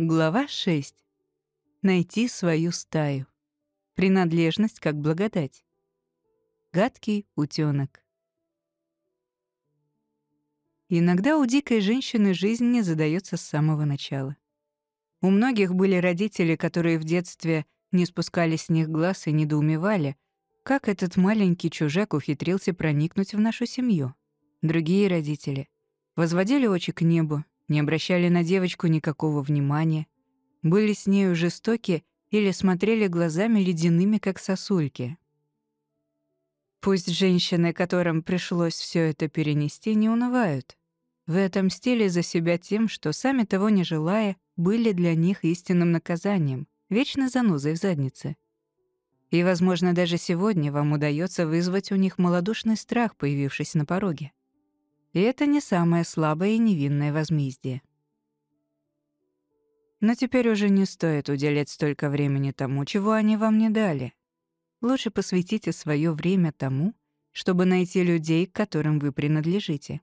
Глава 6. Найти свою стаю. Принадлежность как благодать. Гадкий утёнок. Иногда у дикой женщины жизнь не задается с самого начала. У многих были родители, которые в детстве не спускали с них глаз и недоумевали, как этот маленький чужак ухитрился проникнуть в нашу семью. Другие родители возводили очи к небу, не обращали на девочку никакого внимания, были с нею жестоки или смотрели глазами ледяными, как сосульки. Пусть женщины, которым пришлось все это перенести, не унывают. В этом стиле за себя тем, что сами того не желая, были для них истинным наказанием, вечно занозой в заднице. И, возможно, даже сегодня вам удается вызвать у них малодушный страх, появившись на пороге. И это не самое слабое и невинное возмездие. Но теперь уже не стоит уделять столько времени тому, чего они вам не дали. Лучше посвятите свое время тому, чтобы найти людей, к которым вы принадлежите.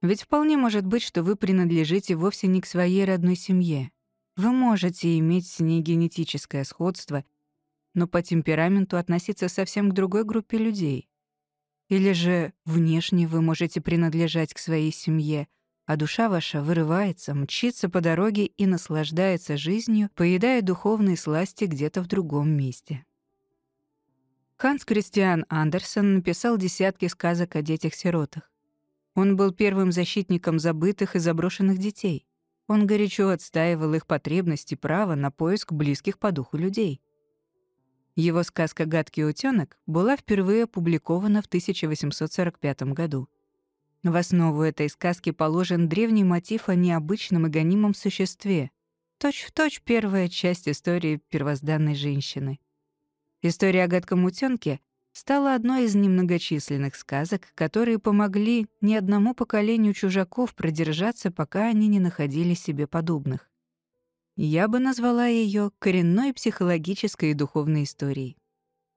Ведь вполне может быть, что вы принадлежите вовсе не к своей родной семье. Вы можете иметь с ней генетическое сходство, но по темпераменту относиться совсем к другой группе людей. Или же внешне вы можете принадлежать к своей семье, а душа ваша вырывается, мчится по дороге и наслаждается жизнью, поедая духовные сласти где-то в другом месте. Ханс Кристиан Андерсон написал десятки сказок о детях-сиротах. Он был первым защитником забытых и заброшенных детей. Он горячо отстаивал их потребности, и право на поиск близких по духу людей — его сказка «Гадкий утенок» была впервые опубликована в 1845 году. В основу этой сказки положен древний мотив о необычном и гонимом существе, точь-в-точь точь первая часть истории первозданной женщины. История о гадком утенке стала одной из немногочисленных сказок, которые помогли ни одному поколению чужаков продержаться, пока они не находили себе подобных. Я бы назвала ее коренной психологической и духовной историей.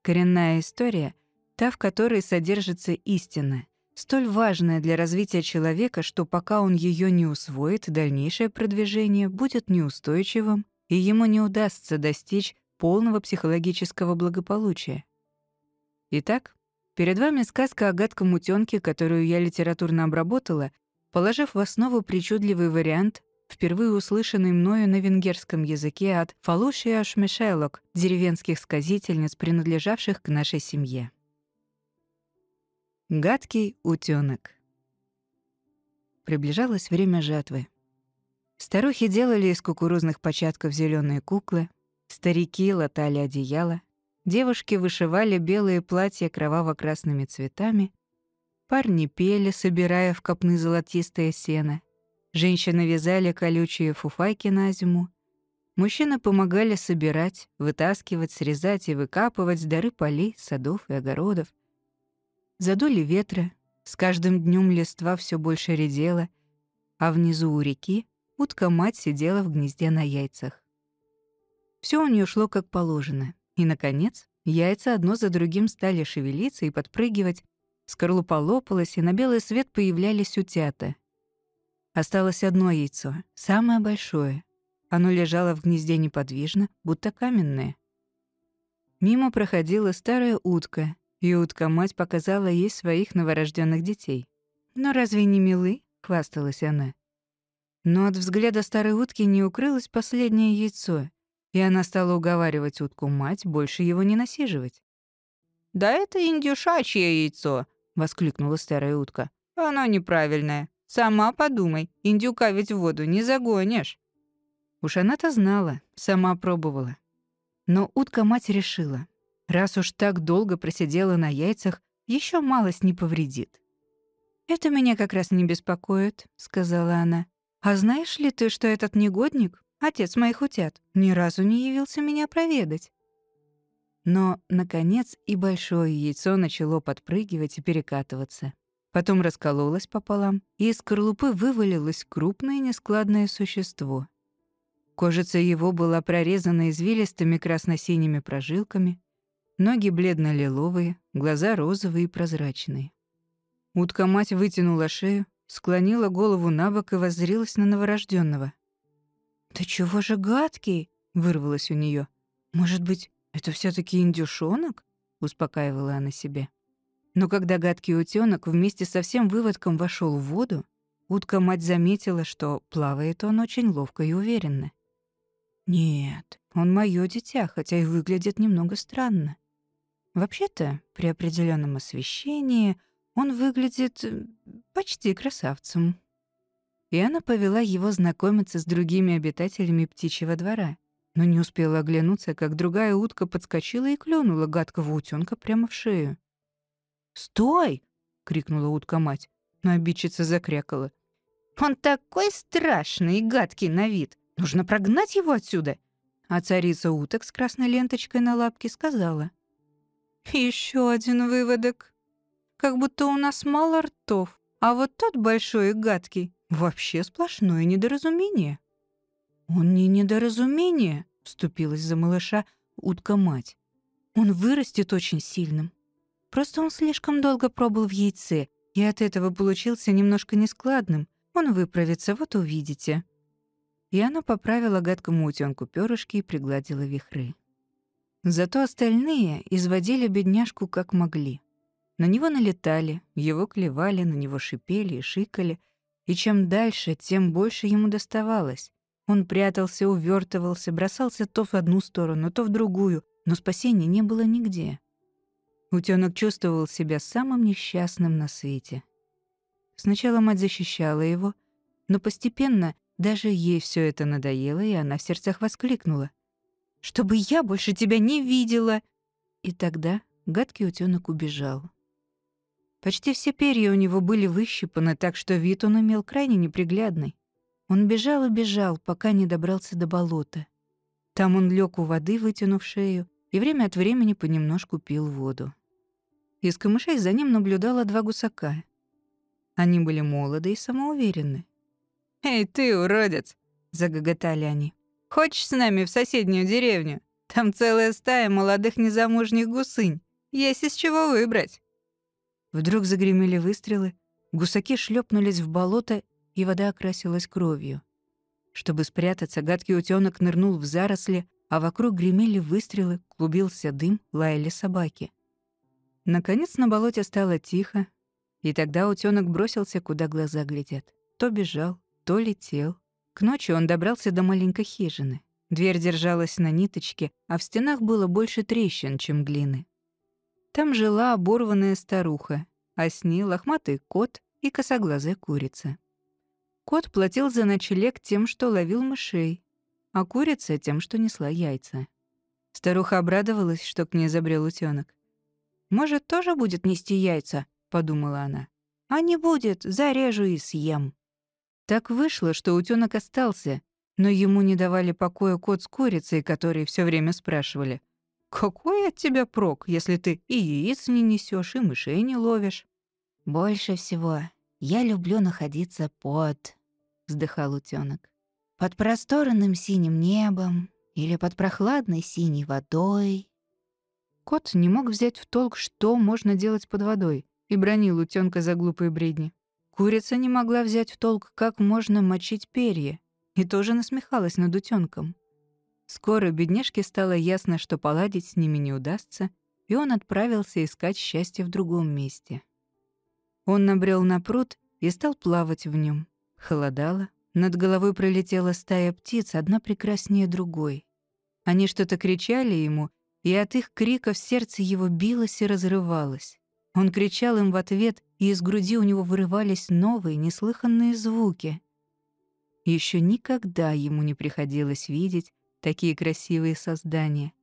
Коренная история — та, в которой содержится истина, столь важная для развития человека, что пока он ее не усвоит, дальнейшее продвижение будет неустойчивым, и ему не удастся достичь полного психологического благополучия. Итак, перед вами сказка о гадком утёнке, которую я литературно обработала, положив в основу причудливый вариант впервые услышанный мною на венгерском языке от «фалуши ашмешелок» деревенских сказительниц, принадлежавших к нашей семье. Гадкий утёнок. Приближалось время жатвы. Старухи делали из кукурузных початков зелёные куклы, старики латали одеяло, девушки вышивали белые платья кроваво-красными цветами, парни пели, собирая в копны золотистое сено, Женщины вязали колючие фуфайки на зиму. Мужчины помогали собирать, вытаскивать, срезать и выкапывать с дары полей, садов и огородов. Задули ветра, с каждым днем листва все больше редела, а внизу у реки утка-мать сидела в гнезде на яйцах. Все у нее шло как положено, и, наконец, яйца одно за другим стали шевелиться и подпрыгивать, скорлупа лопалась, и на белый свет появлялись утята — Осталось одно яйцо, самое большое. Оно лежало в гнезде неподвижно, будто каменное. Мимо проходила старая утка, и утка-мать показала ей своих новорожденных детей. «Но разве не милы?» — хвасталась она. Но от взгляда старой утки не укрылось последнее яйцо, и она стала уговаривать утку-мать больше его не насиживать. «Да это индюшачье яйцо!» — воскликнула старая утка. «Оно неправильное. Сама подумай, индюка ведь в воду не загонишь. Уж она-то знала, сама пробовала. Но утка мать решила, раз уж так долго просидела на яйцах, еще малость не повредит. «Это меня как раз не беспокоит», — сказала она. «А знаешь ли ты, что этот негодник, отец моих утят, ни разу не явился меня проведать?» Но, наконец, и большое яйцо начало подпрыгивать и перекатываться. Потом раскололась пополам, и из скорлупы вывалилось крупное нескладное существо. Кожица его была прорезана извилистыми красно-синими прожилками, ноги бледно-лиловые, глаза розовые и прозрачные. Утка-мать вытянула шею, склонила голову на бок и воззрилась на новорожденного. Да чего же гадкий?» — вырвалось у нее. «Может быть, это все таки индюшонок?» — успокаивала она себе. Но когда гадкий утенок вместе со всем выводком вошел в воду, утка-мать заметила, что плавает он очень ловко и уверенно. «Нет, он мое дитя, хотя и выглядит немного странно. Вообще-то, при определенном освещении он выглядит э, почти красавцем». И она повела его знакомиться с другими обитателями птичьего двора, но не успела оглянуться, как другая утка подскочила и клюнула гадкого утенка прямо в шею. «Стой!» — крикнула утка-мать, но обидчица закрякала. «Он такой страшный и гадкий на вид! Нужно прогнать его отсюда!» А царица уток с красной ленточкой на лапке сказала. «Еще один выводок. Как будто у нас мало ртов, а вот тот большой и гадкий — вообще сплошное недоразумение». «Он не недоразумение», — вступилась за малыша утка-мать. «Он вырастет очень сильным, Просто он слишком долго пробыл в яйце, и от этого получился немножко нескладным. Он выправится, вот увидите». И она поправила гадкому утёнку перышки и пригладила вихры. Зато остальные изводили бедняжку как могли. На него налетали, его клевали, на него шипели и шикали, и чем дальше, тем больше ему доставалось. Он прятался, увертывался, бросался то в одну сторону, то в другую, но спасения не было нигде. Утёнок чувствовал себя самым несчастным на свете. Сначала мать защищала его, но постепенно даже ей всё это надоело, и она в сердцах воскликнула. «Чтобы я больше тебя не видела!» И тогда гадкий утёнок убежал. Почти все перья у него были выщипаны, так что вид он имел крайне неприглядный. Он бежал и бежал, пока не добрался до болота. Там он лег у воды, вытянув шею, и время от времени понемножку пил воду. Из камышей за ним наблюдала два гусака. Они были молоды и самоуверенны. «Эй, ты, уродец!» — загоготали они. «Хочешь с нами в соседнюю деревню? Там целая стая молодых незамужних гусынь. Есть из чего выбрать». Вдруг загремели выстрелы, гусаки шлепнулись в болото, и вода окрасилась кровью. Чтобы спрятаться, гадкий утенок нырнул в заросли, а вокруг гремели выстрелы, клубился дым, лаяли собаки. Наконец на болоте стало тихо, и тогда утенок бросился, куда глаза глядят. То бежал, то летел. К ночи он добрался до маленькой хижины. Дверь держалась на ниточке, а в стенах было больше трещин, чем глины. Там жила оборванная старуха, а с ней лохматый кот и косоглазая курица. Кот платил за ночлег тем, что ловил мышей, а курица — тем, что несла яйца. Старуха обрадовалась, что к ней забрел утенок. «Может, тоже будет нести яйца?» — подумала она. «А не будет, зарежу и съем». Так вышло, что утенок остался, но ему не давали покоя кот с курицей, которые все время спрашивали. «Какой от тебя прок, если ты и яиц не несешь, и мышей не ловишь?» «Больше всего я люблю находиться под...» — вздыхал утенок. Под просторным синим небом или под прохладной синей водой. Кот не мог взять в толк, что можно делать под водой, и бронил утёнка за глупые бредни. Курица не могла взять в толк, как можно мочить перья, и тоже насмехалась над утёнком. Скоро бедняжке стало ясно, что поладить с ними не удастся, и он отправился искать счастье в другом месте. Он набрел на пруд и стал плавать в нём Холодало, над головой пролетела стая птиц, одна прекраснее другой. Они что-то кричали ему, и от их криков сердце его билось и разрывалось. Он кричал им в ответ, и из груди у него вырывались новые, неслыханные звуки. Еще никогда ему не приходилось видеть такие красивые создания,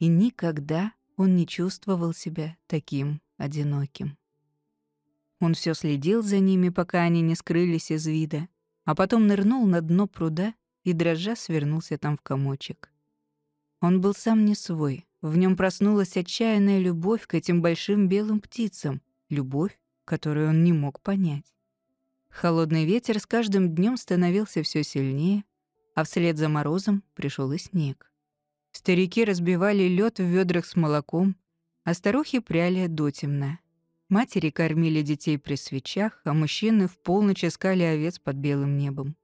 и никогда он не чувствовал себя таким одиноким. Он все следил за ними, пока они не скрылись из вида, а потом нырнул на дно пруда и, дрожа, свернулся там в комочек. Он был сам не свой, в нем проснулась отчаянная любовь к этим большим белым птицам, любовь, которую он не мог понять. Холодный ветер с каждым днем становился все сильнее, а вслед за морозом пришел и снег. Старики разбивали лед в ведрах с молоком, а старухи пряли до темна. Матери кормили детей при свечах, а мужчины в полночь искали овец под белым небом.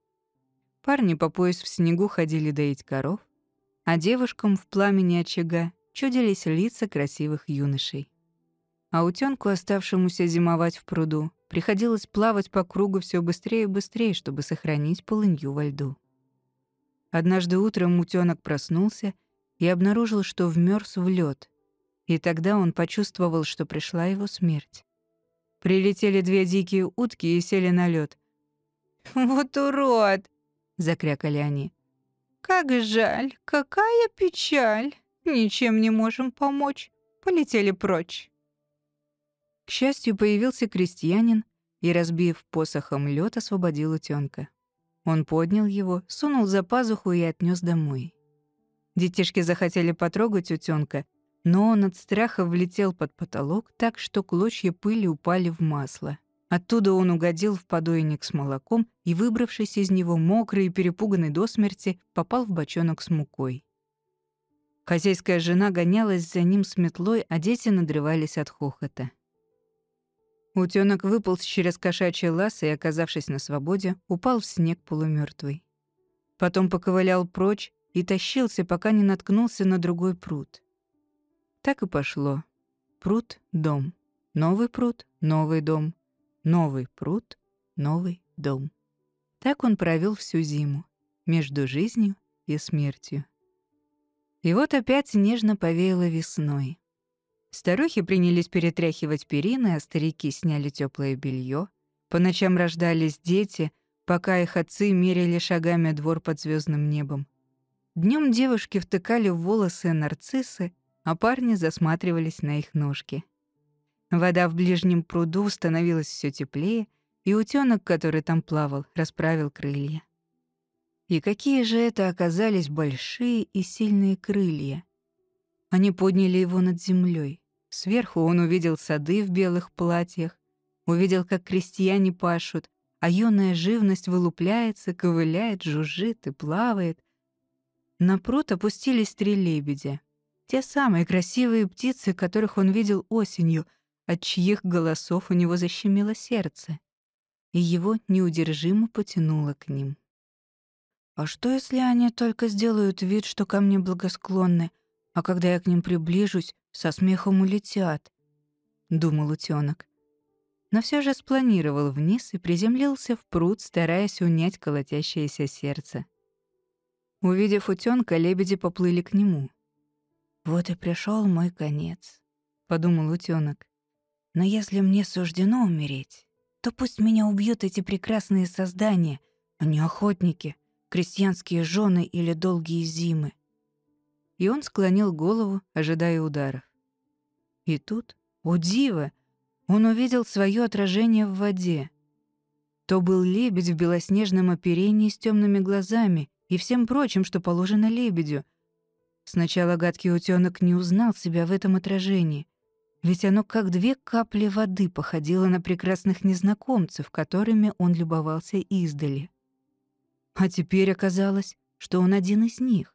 Парни по пояс в снегу ходили доить коров, а девушкам в пламени очага чудились лица красивых юношей. А утёнку, оставшемуся зимовать в пруду, приходилось плавать по кругу все быстрее и быстрее, чтобы сохранить полынью во льду. Однажды утром утёнок проснулся и обнаружил, что вмерз в лед и тогда он почувствовал, что пришла его смерть. Прилетели две дикие утки и сели на лед. «Вот урод!» — закрякали они. «Как жаль! Какая печаль! Ничем не можем помочь! Полетели прочь!» К счастью, появился крестьянин и, разбив посохом лед, освободил утенка. Он поднял его, сунул за пазуху и отнес домой. Детишки захотели потрогать утенка, но он от страха влетел под потолок так, что клочья пыли упали в масло. Оттуда он угодил в подойник с молоком и, выбравшись из него мокрый и перепуганный до смерти, попал в бочонок с мукой. Хозяйская жена гонялась за ним с метлой, а дети надрывались от хохота. Утёнок выполз через кошачий лаз и, оказавшись на свободе, упал в снег полумёртвый. Потом поковылял прочь и тащился, пока не наткнулся на другой пруд. Так и пошло. Пруд — дом. Новый пруд — новый дом. Новый пруд — новый дом. Так он провел всю зиму, между жизнью и смертью. И вот опять нежно повеяло весной. Старухи принялись перетряхивать перины, а старики сняли теплое белье. По ночам рождались дети, пока их отцы мерили шагами двор под звездным небом. Днем девушки втыкали в волосы нарциссы, а парни засматривались на их ножки. Вода в ближнем пруду становилась все теплее, и утенок, который там плавал, расправил крылья. И какие же это оказались большие и сильные крылья. Они подняли его над землей. Сверху он увидел сады в белых платьях, увидел, как крестьяне пашут, а юная живность вылупляется, ковыляет, жужжит и плавает. На пруд опустились три лебедя, те самые красивые птицы, которых он видел осенью, от чьих голосов у него защемило сердце. И его неудержимо потянуло к ним. «А что, если они только сделают вид, что ко мне благосклонны, а когда я к ним приближусь, со смехом улетят?» — думал утенок. Но все же спланировал вниз и приземлился в пруд, стараясь унять колотящееся сердце. Увидев утенка, лебеди поплыли к нему. «Вот и пришел мой конец», — подумал утенок. «Но если мне суждено умереть, то пусть меня убьют эти прекрасные создания, а не охотники, крестьянские жены или долгие зимы». И он склонил голову, ожидая ударов. И тут, о диво, он увидел свое отражение в воде. То был лебедь в белоснежном оперении с темными глазами и всем прочим, что положено лебедю — Сначала гадкий утенок не узнал себя в этом отражении, ведь оно как две капли воды походило на прекрасных незнакомцев, которыми он любовался издали. А теперь оказалось, что он один из них.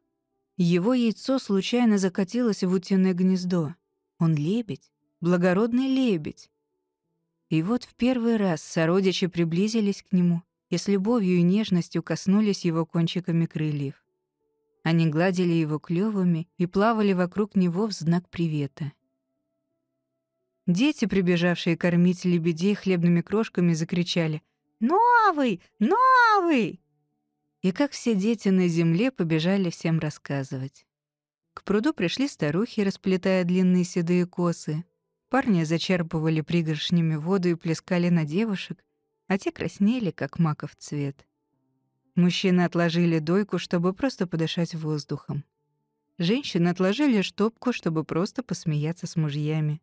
Его яйцо случайно закатилось в утиное гнездо. Он лебедь, благородный лебедь. И вот в первый раз сородичи приблизились к нему и с любовью и нежностью коснулись его кончиками крыльев. Они гладили его клювами и плавали вокруг него в знак привета. Дети, прибежавшие кормить лебедей хлебными крошками, закричали «Новый! Новый!» И как все дети на земле побежали всем рассказывать. К пруду пришли старухи, расплетая длинные седые косы. Парни зачерпывали пригоршнями воду и плескали на девушек, а те краснели, как маков цвет. Мужчины отложили дойку, чтобы просто подышать воздухом. Женщины отложили штопку, чтобы просто посмеяться с мужьями.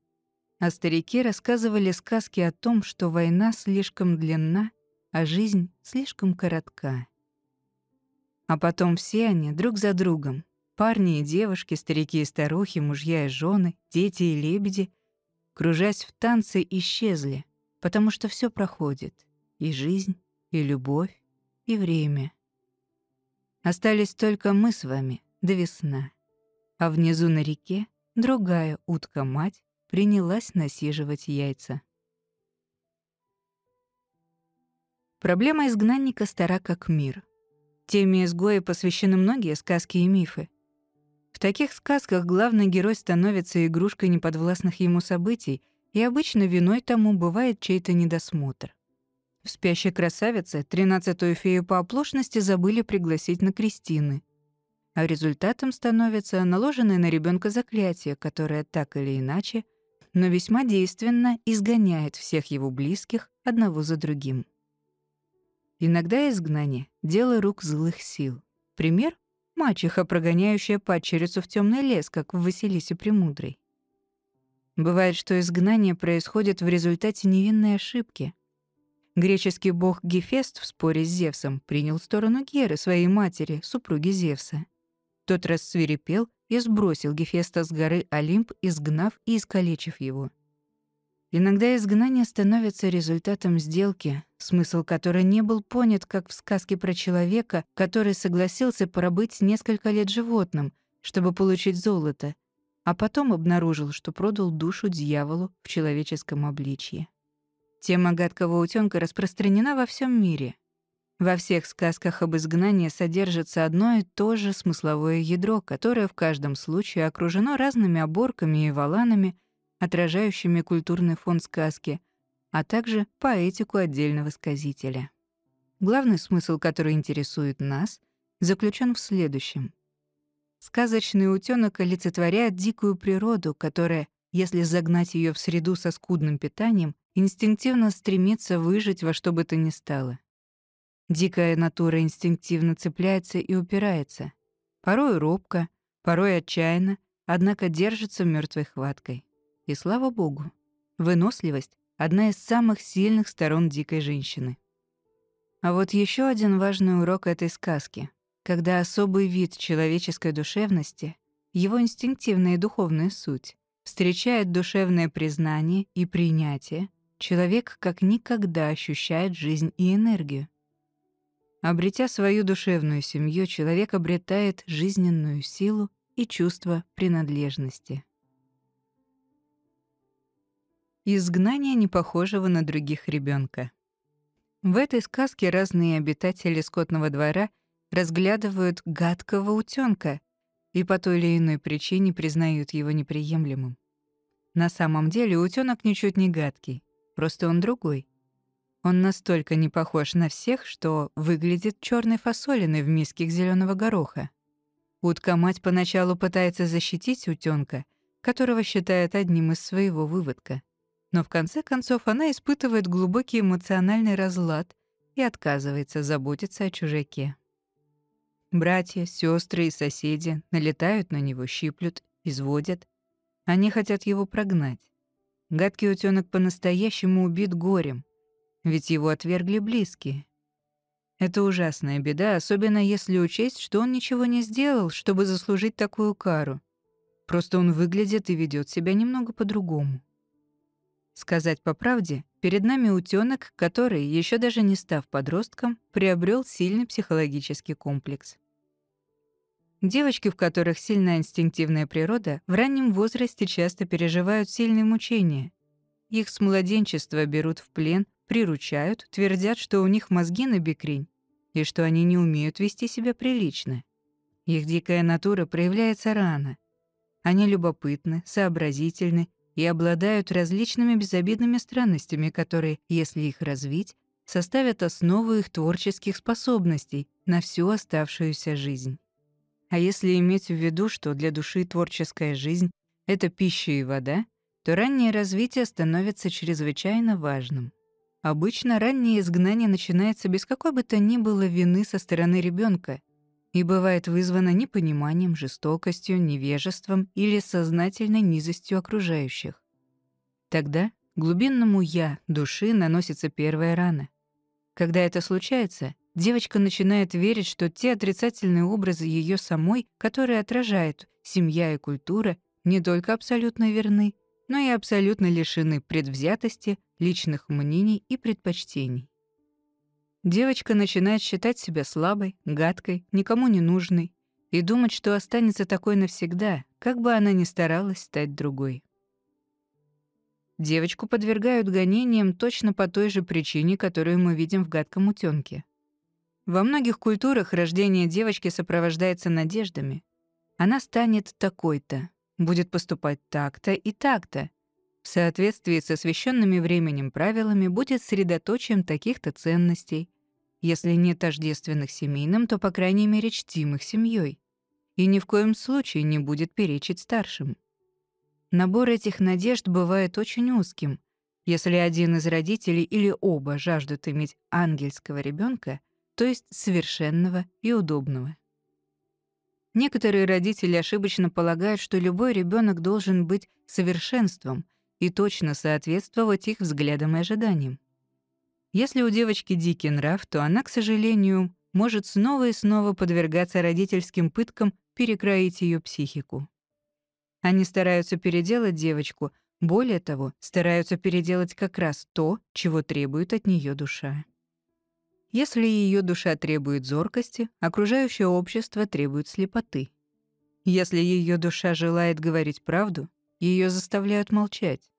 А старики рассказывали сказки о том, что война слишком длинна, а жизнь слишком коротка. А потом все они друг за другом, парни и девушки, старики и старухи, мужья и жены, дети и лебеди, кружась в танце, исчезли, потому что все проходит, и жизнь, и любовь, и время. Остались только мы с вами до весна. А внизу на реке другая утка-мать принялась насиживать яйца. Проблема изгнанника стара как мир. Теме изгоя посвящены многие сказки и мифы. В таких сказках главный герой становится игрушкой неподвластных ему событий, и обычно виной тому бывает чей-то недосмотр. В «Спящей красавице» тринадцатую фею по оплошности забыли пригласить на крестины. А результатом становится наложенное на ребенка заклятие, которое так или иначе, но весьма действенно изгоняет всех его близких одного за другим. Иногда изгнание — дело рук злых сил. Пример — мачеха, прогоняющая падчерицу в темный лес, как в Василисе Премудрой. Бывает, что изгнание происходит в результате невинной ошибки — Греческий бог Гефест в споре с Зевсом принял сторону Геры, своей матери, супруги Зевса. Тот раз свирепел и сбросил Гефеста с горы Олимп, изгнав и искалечив его. Иногда изгнание становится результатом сделки, смысл которой не был понят, как в сказке про человека, который согласился пробыть несколько лет животным, чтобы получить золото, а потом обнаружил, что продал душу дьяволу в человеческом обличье. Тема гадкого утёнка распространена во всем мире. Во всех сказках об изгнании содержится одно и то же смысловое ядро, которое в каждом случае окружено разными оборками и валанами, отражающими культурный фон сказки, а также поэтику отдельного сказителя. Главный смысл, который интересует нас, заключен в следующем. Сказочный утёнок олицетворяет дикую природу, которая, если загнать её в среду со скудным питанием, инстинктивно стремится выжить во что бы то ни стало. Дикая натура инстинктивно цепляется и упирается. Порой робко, порой отчаянно, однако держится мертвой хваткой. И слава богу, выносливость — одна из самых сильных сторон дикой женщины. А вот еще один важный урок этой сказки, когда особый вид человеческой душевности, его инстинктивная и духовная суть, встречает душевное признание и принятие, человек как никогда ощущает жизнь и энергию. Обретя свою душевную семью, человек обретает жизненную силу и чувство принадлежности. Изгнание непохожего на других ребенка. В этой сказке разные обитатели скотного двора разглядывают гадкого утенка и по той или иной причине признают его неприемлемым. На самом деле утенок ничуть не гадкий. Просто он другой. Он настолько не похож на всех, что выглядит черной фасолиной в мисках зеленого гороха. Утка-мать поначалу пытается защитить утенка, которого считает одним из своего выводка. Но в конце концов она испытывает глубокий эмоциональный разлад и отказывается заботиться о чужаке. Братья, сестры и соседи налетают на него, щиплют, изводят. Они хотят его прогнать. Гадкий утёнок по-настоящему убит горем, ведь его отвергли близкие. Это ужасная беда, особенно если учесть, что он ничего не сделал, чтобы заслужить такую кару. Просто он выглядит и ведёт себя немного по-другому. Сказать по правде, перед нами утёнок, который, ещё даже не став подростком, приобрёл сильный психологический комплекс. Девочки, в которых сильна инстинктивная природа, в раннем возрасте часто переживают сильные мучения. Их с младенчества берут в плен, приручают, твердят, что у них мозги на бекрень и что они не умеют вести себя прилично. Их дикая натура проявляется рано. Они любопытны, сообразительны и обладают различными безобидными странностями, которые, если их развить, составят основу их творческих способностей на всю оставшуюся жизнь. А если иметь в виду, что для души творческая жизнь — это пища и вода, то раннее развитие становится чрезвычайно важным. Обычно раннее изгнание начинается без какой бы то ни было вины со стороны ребенка и бывает вызвано непониманием, жестокостью, невежеством или сознательной низостью окружающих. Тогда глубинному «я» души наносится первая рана. Когда это случается, Девочка начинает верить, что те отрицательные образы ее самой, которые отражают семья и культура, не только абсолютно верны, но и абсолютно лишены предвзятости, личных мнений и предпочтений. Девочка начинает считать себя слабой, гадкой, никому не нужной и думать, что останется такой навсегда, как бы она ни старалась стать другой. Девочку подвергают гонениям точно по той же причине, которую мы видим в гадком утенке. Во многих культурах рождение девочки сопровождается надеждами. Она станет такой-то, будет поступать так-то и так-то. В соответствии с освященными временем правилами будет средоточием таких-то ценностей, если не тождественных семейным, то, по крайней мере, чтимых семьей, и ни в коем случае не будет перечить старшим. Набор этих надежд бывает очень узким. Если один из родителей или оба жаждут иметь ангельского ребенка — то есть совершенного и удобного. Некоторые родители ошибочно полагают, что любой ребенок должен быть совершенством и точно соответствовать их взглядам и ожиданиям. Если у девочки дикий нрав, то она, к сожалению, может снова и снова подвергаться родительским пыткам перекроить ее психику. Они стараются переделать девочку, более того, стараются переделать как раз то, чего требует от нее душа. Если ее душа требует зоркости, окружающее общество требует слепоты. Если ее душа желает говорить правду, ее заставляют молчать.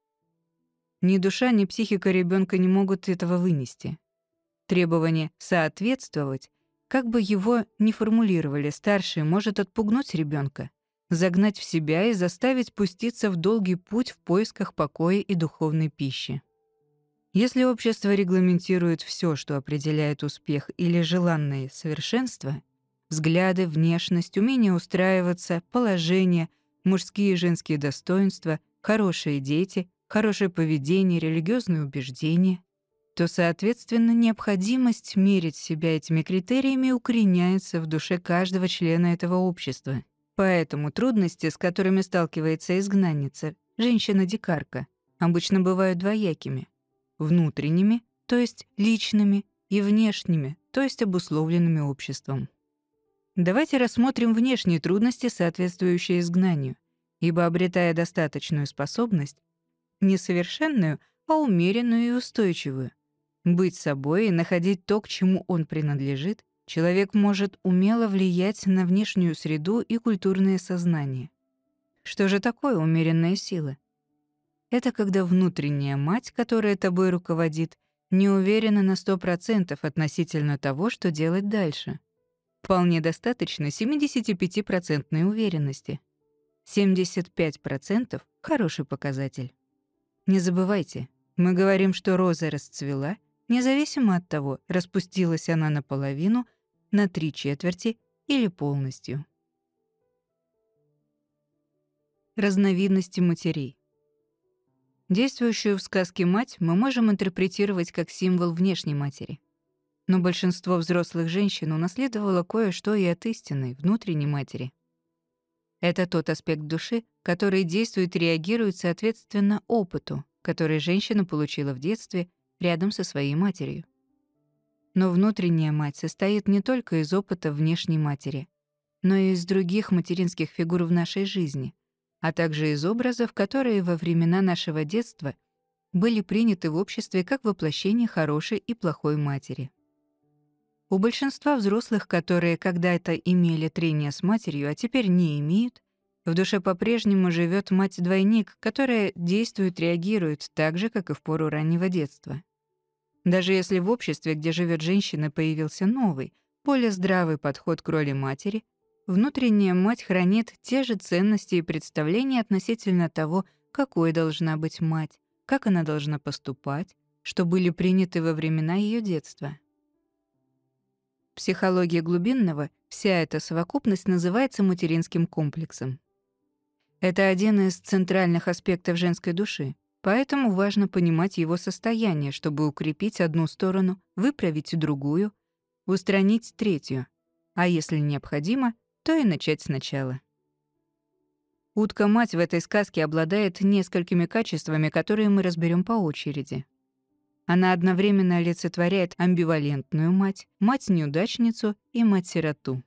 Ни душа, ни психика ребенка не могут этого вынести. Требование «соответствовать», как бы его ни формулировали, старшие, может отпугнуть ребенка, загнать в себя и заставить пуститься в долгий путь в поисках покоя и духовной пищи. Если общество регламентирует все, что определяет успех или желанное совершенство, взгляды, внешность, умение устраиваться, положение, мужские и женские достоинства, хорошие дети, хорошее поведение, религиозные убеждения, то, соответственно, необходимость мерить себя этими критериями укореняется в душе каждого члена этого общества. Поэтому трудности, с которыми сталкивается изгнанница, женщина-дикарка, обычно бывают двоякими — внутренними, то есть личными, и внешними, то есть обусловленными обществом. Давайте рассмотрим внешние трудности, соответствующие изгнанию, ибо, обретая достаточную способность, несовершенную, а умеренную и устойчивую, быть собой и находить то, к чему он принадлежит, человек может умело влиять на внешнюю среду и культурное сознание. Что же такое умеренная сила? Это когда внутренняя мать, которая тобой руководит, не уверена на 100% относительно того, что делать дальше. Вполне достаточно 75% уверенности. 75% — хороший показатель. Не забывайте, мы говорим, что роза расцвела, независимо от того, распустилась она наполовину, на три четверти или полностью. Разновидности матерей. Действующую в сказке мать мы можем интерпретировать как символ внешней матери. Но большинство взрослых женщин унаследовало кое-что и от истинной, внутренней матери. Это тот аспект души, который действует и реагирует соответственно опыту, который женщина получила в детстве рядом со своей матерью. Но внутренняя мать состоит не только из опыта внешней матери, но и из других материнских фигур в нашей жизни — а также из образов, которые во времена нашего детства были приняты в обществе как воплощение хорошей и плохой матери. У большинства взрослых, которые когда-то имели трение с матерью, а теперь не имеют, в душе по-прежнему живет мать-двойник, которая действует, реагирует так же, как и в пору раннего детства. Даже если в обществе, где живет женщина, появился новый, более здравый подход к роли матери — Внутренняя мать хранит те же ценности и представления относительно того, какой должна быть мать, как она должна поступать, что были приняты во времена ее детства. Психология глубинного, вся эта совокупность называется материнским комплексом. Это один из центральных аспектов женской души, поэтому важно понимать его состояние, чтобы укрепить одну сторону, выправить другую, устранить третью, а если необходимо, то и начать сначала. Утка-мать в этой сказке обладает несколькими качествами, которые мы разберем по очереди. Она одновременно олицетворяет амбивалентную мать, мать-неудачницу и мать-сироту.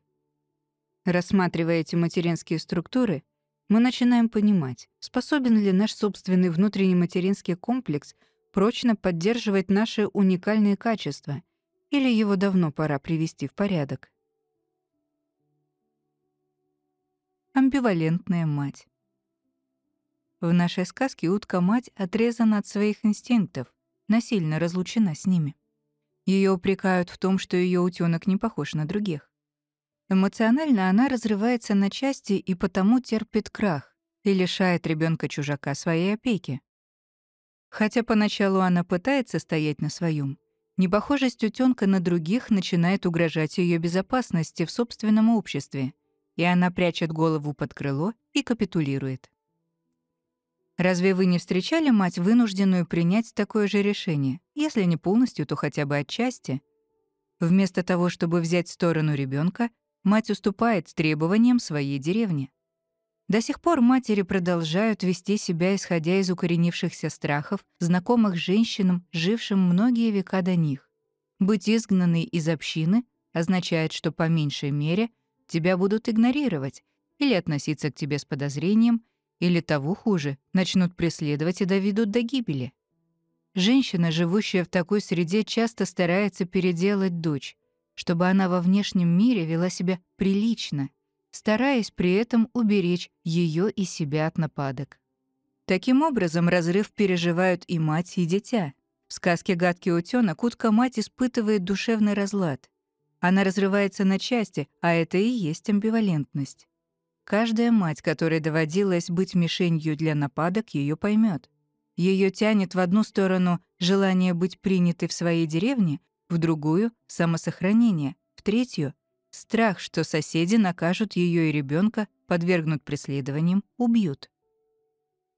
Рассматривая эти материнские структуры, мы начинаем понимать, способен ли наш собственный внутренний материнский комплекс прочно поддерживать наши уникальные качества или его давно пора привести в порядок. Амбивалентная мать. В нашей сказке утка-мать отрезана от своих инстинктов, насильно разлучена с ними. Ее упрекают в том, что ее утенок не похож на других. Эмоционально она разрывается на части и потому терпит крах и лишает ребенка чужака своей опеки. Хотя поначалу она пытается стоять на своем, непохожесть утенка на других начинает угрожать ее безопасности в собственном обществе и она прячет голову под крыло и капитулирует. Разве вы не встречали мать, вынужденную принять такое же решение, если не полностью, то хотя бы отчасти? Вместо того, чтобы взять сторону ребенка, мать уступает требованиям своей деревни. До сих пор матери продолжают вести себя, исходя из укоренившихся страхов, знакомых женщинам, жившим многие века до них. Быть изгнанной из общины означает, что по меньшей мере тебя будут игнорировать или относиться к тебе с подозрением, или того хуже, начнут преследовать и доведут до гибели. Женщина, живущая в такой среде, часто старается переделать дочь, чтобы она во внешнем мире вела себя прилично, стараясь при этом уберечь ее и себя от нападок. Таким образом, разрыв переживают и мать, и дитя. В сказке «Гадкий утенок» утка-мать испытывает душевный разлад. Она разрывается на части, а это и есть амбивалентность. Каждая мать, которой доводилось быть мишенью для нападок, ее поймет. Ее тянет в одну сторону желание быть принятой в своей деревне, в другую — самосохранение, в третью — страх, что соседи накажут ее и ребенка, подвергнут преследованиям, убьют.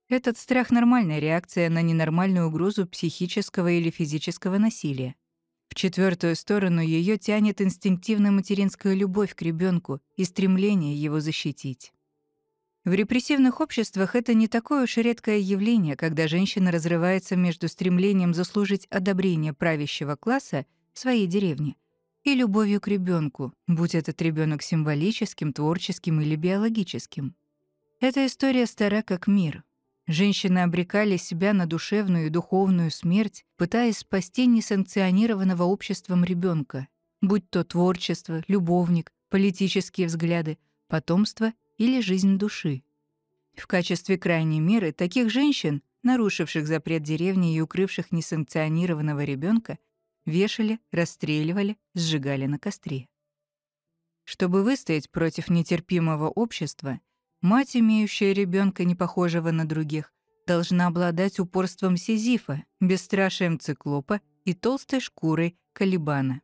Этот страх — нормальная реакция на ненормальную угрозу психического или физического насилия. В четвертую сторону ее тянет инстинктивная материнская любовь к ребенку и стремление его защитить. В репрессивных обществах это не такое уж редкое явление, когда женщина разрывается между стремлением заслужить одобрение правящего класса в своей деревне и любовью к ребенку, будь этот ребенок символическим, творческим или биологическим. Эта история стара как мир. Женщины обрекали себя на душевную и духовную смерть, пытаясь спасти несанкционированного обществом ребенка, будь то творчество, любовник, политические взгляды, потомство или жизнь души. В качестве крайней меры таких женщин, нарушивших запрет деревни и укрывших несанкционированного ребенка, вешали, расстреливали, сжигали на костре. Чтобы выстоять против нетерпимого общества, Мать, имеющая ребенка, не похожего на других, должна обладать упорством Сизифа, бесстрашием циклопа и толстой шкурой Калибана.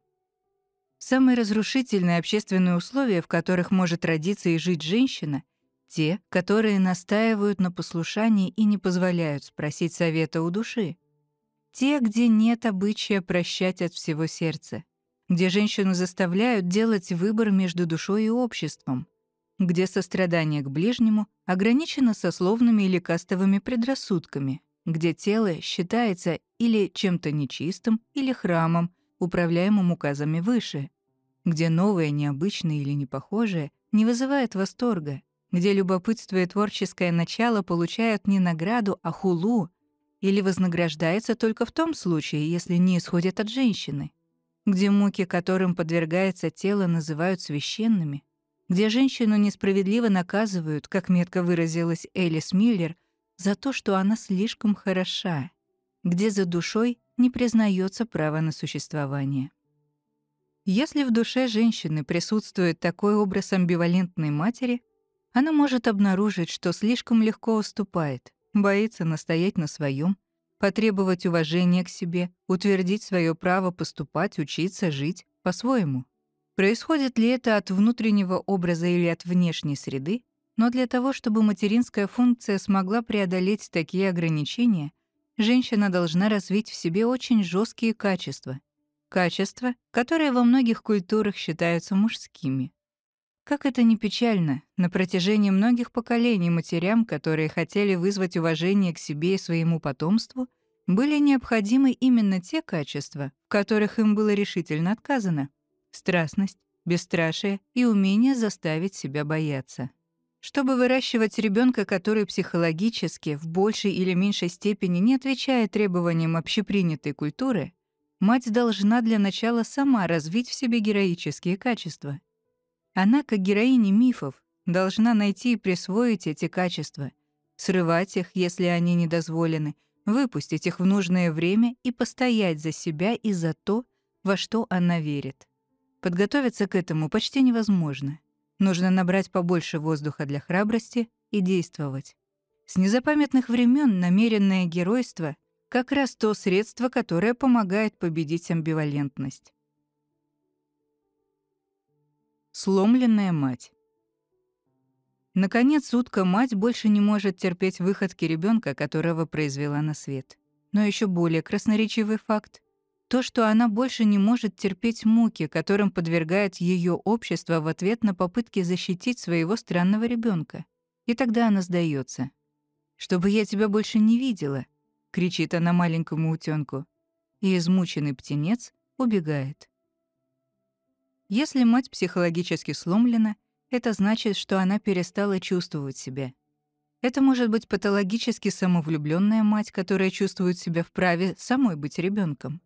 Самые разрушительные общественные условия, в которых может родиться и жить женщина, те, которые настаивают на послушании и не позволяют спросить совета у души. Те, где нет обычая прощать от всего сердца, где женщину заставляют делать выбор между душой и обществом, где сострадание к ближнему ограничено сословными или кастовыми предрассудками, где тело считается или чем-то нечистым, или храмом, управляемым указами выше, где новое, необычное или непохожее не вызывает восторга, где любопытство и творческое начало получают не награду, а хулу, или вознаграждается только в том случае, если не исходят от женщины, где муки, которым подвергается тело, называют священными, где женщину несправедливо наказывают, как метко выразилась Элис Миллер, за то, что она слишком хороша, где за душой не признается право на существование. Если в душе женщины присутствует такой образ амбивалентной матери, она может обнаружить, что слишком легко уступает, боится настоять на своем, потребовать уважения к себе, утвердить свое право поступать, учиться, жить по-своему. Происходит ли это от внутреннего образа или от внешней среды, но для того, чтобы материнская функция смогла преодолеть такие ограничения, женщина должна развить в себе очень жесткие качества. Качества, которые во многих культурах считаются мужскими. Как это ни печально, на протяжении многих поколений матерям, которые хотели вызвать уважение к себе и своему потомству, были необходимы именно те качества, в которых им было решительно отказано страстность, бесстрашие и умение заставить себя бояться. Чтобы выращивать ребенка, который психологически в большей или меньшей степени не отвечает требованиям общепринятой культуры, мать должна для начала сама развить в себе героические качества. Она, как героиня мифов, должна найти и присвоить эти качества, срывать их, если они недозволены, выпустить их в нужное время и постоять за себя и за то, во что она верит. Подготовиться к этому почти невозможно. Нужно набрать побольше воздуха для храбрости и действовать. С незапамятных времен намеренное геройство — как раз то средство, которое помогает победить амбивалентность. Сломленная мать. Наконец, утка-мать больше не может терпеть выходки ребенка, которого произвела на свет. Но еще более красноречивый факт то, что она больше не может терпеть муки, которым подвергает ее общество в ответ на попытки защитить своего странного ребенка. И тогда она сдается. «Чтобы я тебя больше не видела!» — кричит она маленькому утенку. И измученный птенец убегает. Если мать психологически сломлена, это значит, что она перестала чувствовать себя. Это может быть патологически самовлюбленная мать, которая чувствует себя вправе самой быть ребенком.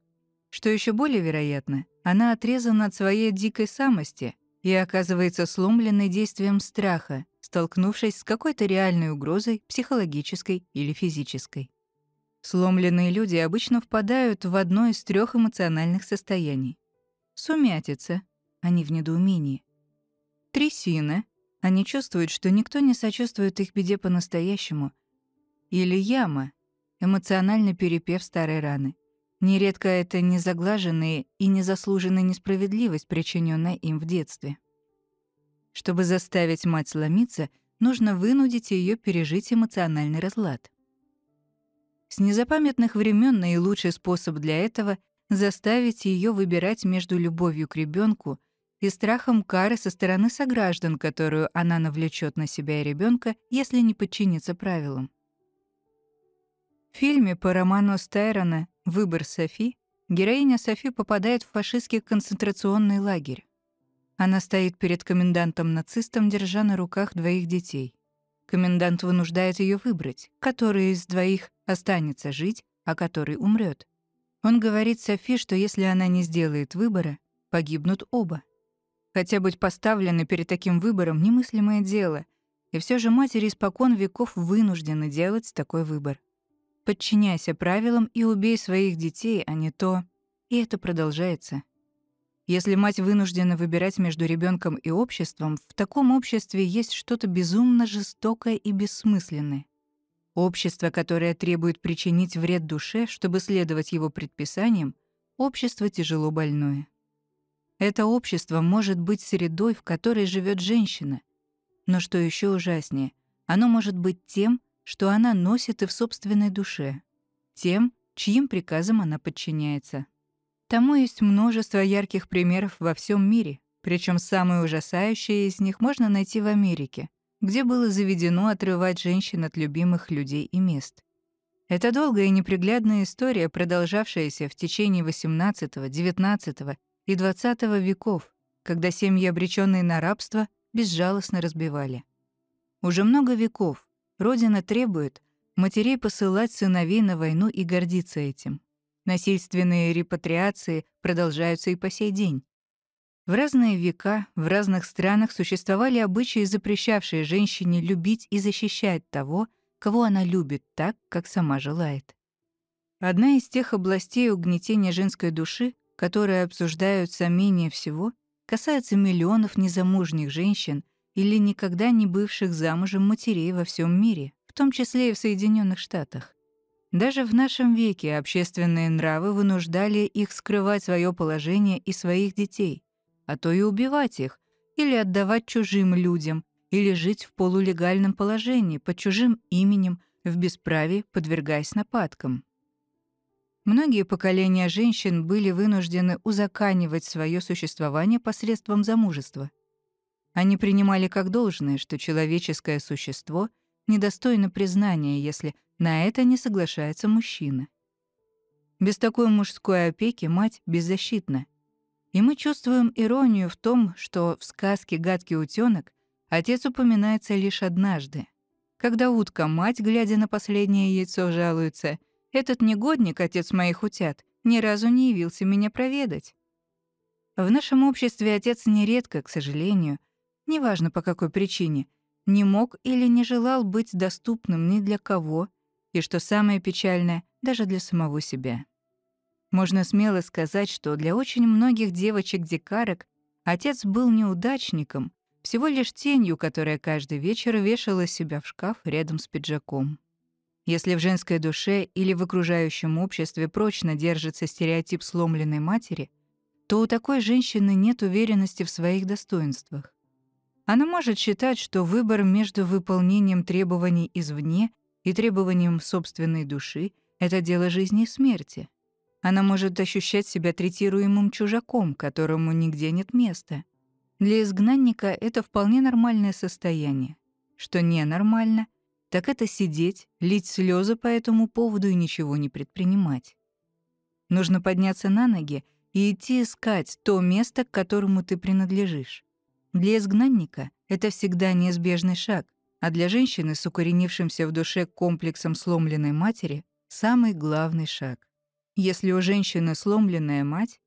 Что еще более вероятно, она отрезана от своей дикой самости и оказывается сломленной действием страха, столкнувшись с какой-то реальной угрозой, психологической или физической. Сломленные люди обычно впадают в одно из трех эмоциональных состояний. Сумятица — они в недоумении. Трясина — они чувствуют, что никто не сочувствует их беде по-настоящему. Или яма — эмоционально перепев старые раны. Нередко это незаглаженная и незаслуженная несправедливость, причиненная им в детстве. Чтобы заставить мать сломиться, нужно вынудить ее пережить эмоциональный разлад. С незапамятных времен наилучший способ для этого — заставить ее выбирать между любовью к ребенку и страхом кары со стороны сограждан, которую она навлечет на себя и ребенка, если не подчинится правилам. В фильме по роману Стайрона Выбор Софи, героиня Софи попадает в фашистский концентрационный лагерь. Она стоит перед комендантом-нацистом, держа на руках двоих детей. Комендант вынуждает ее выбрать, который из двоих останется жить, а который умрет. Он говорит Софи, что если она не сделает выбора, погибнут оба. Хотя быть поставлены перед таким выбором — немыслимое дело, и все же матери испокон веков вынуждены делать такой выбор. Подчиняйся правилам и убей своих детей, а не то. И это продолжается. Если мать вынуждена выбирать между ребенком и обществом, в таком обществе есть что-то безумно жестокое и бессмысленное. Общество, которое требует причинить вред душе, чтобы следовать его предписаниям, общество тяжело больное. Это общество может быть средой, в которой живет женщина. Но что еще ужаснее, оно может быть тем, что она носит и в собственной душе, тем, чьим приказом она подчиняется. Тому есть множество ярких примеров во всем мире, причем самые ужасающие из них можно найти в Америке, где было заведено отрывать женщин от любимых людей и мест. Это долгая и неприглядная история, продолжавшаяся в течение XVIII, XIX и XX веков, когда семьи, обреченные на рабство, безжалостно разбивали. Уже много веков Родина требует матерей посылать сыновей на войну и гордиться этим. Насильственные репатриации продолжаются и по сей день. В разные века в разных странах существовали обычаи, запрещавшие женщине любить и защищать того, кого она любит так, как сама желает. Одна из тех областей угнетения женской души, которые обсуждаются менее всего, касается миллионов незамужних женщин, или никогда не бывших замужем матерей во всем мире, в том числе и в Соединенных Штатах. Даже в нашем веке общественные нравы вынуждали их скрывать свое положение и своих детей, а то и убивать их, или отдавать чужим людям, или жить в полулегальном положении, под чужим именем, в бесправии, подвергаясь нападкам. Многие поколения женщин были вынуждены узаканивать свое существование посредством замужества — они принимали как должное, что человеческое существо недостойно признания, если на это не соглашается мужчина. Без такой мужской опеки мать беззащитна. И мы чувствуем иронию в том, что в сказке «Гадкий утенок» отец упоминается лишь однажды. Когда утка-мать, глядя на последнее яйцо, жалуется «Этот негодник, отец моих утят, ни разу не явился меня проведать». В нашем обществе отец нередко, к сожалению, — неважно по какой причине, не мог или не желал быть доступным ни для кого, и, что самое печальное, даже для самого себя. Можно смело сказать, что для очень многих девочек-дикарок отец был неудачником, всего лишь тенью, которая каждый вечер вешала себя в шкаф рядом с пиджаком. Если в женской душе или в окружающем обществе прочно держится стереотип сломленной матери, то у такой женщины нет уверенности в своих достоинствах. Она может считать, что выбор между выполнением требований извне и требованием собственной души — это дело жизни и смерти. Она может ощущать себя третируемым чужаком, которому нигде нет места. Для изгнанника это вполне нормальное состояние. Что ненормально, так это сидеть, лить слезы по этому поводу и ничего не предпринимать. Нужно подняться на ноги и идти искать то место, к которому ты принадлежишь. Для изгнанника это всегда неизбежный шаг, а для женщины с укоренившимся в душе комплексом сломленной матери — самый главный шаг. Если у женщины сломленная мать,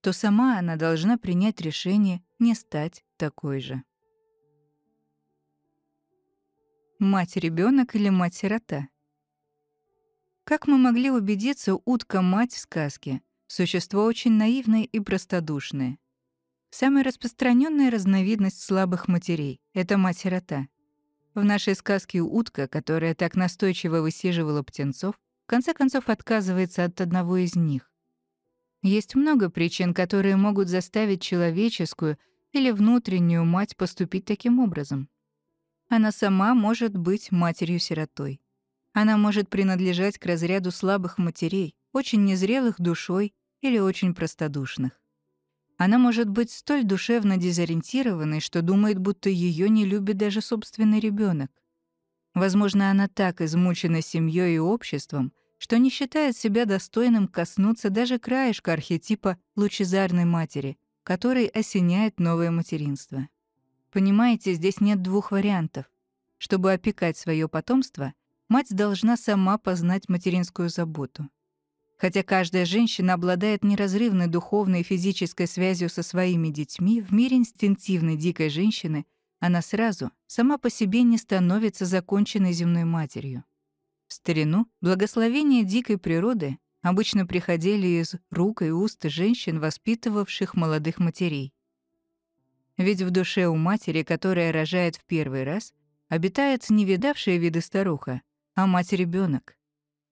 то сама она должна принять решение не стать такой же. Мать-ребенок или мать-сирота? Как мы могли убедиться, утка-мать в сказке — существо очень наивное и простодушное — Самая распространенная разновидность слабых матерей — это мать-сирота. В нашей сказке утка, которая так настойчиво высиживала птенцов, в конце концов отказывается от одного из них. Есть много причин, которые могут заставить человеческую или внутреннюю мать поступить таким образом. Она сама может быть матерью-сиротой. Она может принадлежать к разряду слабых матерей, очень незрелых душой или очень простодушных. Она может быть столь душевно дезориентированной, что думает, будто ее не любит даже собственный ребенок. Возможно, она так измучена семьей и обществом, что не считает себя достойным коснуться даже краешка архетипа лучезарной матери, который осеняет новое материнство. Понимаете, здесь нет двух вариантов. Чтобы опекать свое потомство, мать должна сама познать материнскую заботу. Хотя каждая женщина обладает неразрывной духовной и физической связью со своими детьми, в мире инстинктивной дикой женщины она сразу, сама по себе не становится законченной земной матерью. В старину благословения дикой природы обычно приходили из рук и уст женщин, воспитывавших молодых матерей. Ведь в душе у матери, которая рожает в первый раз, обитает не видавшая виды старуха, а мать-ребенок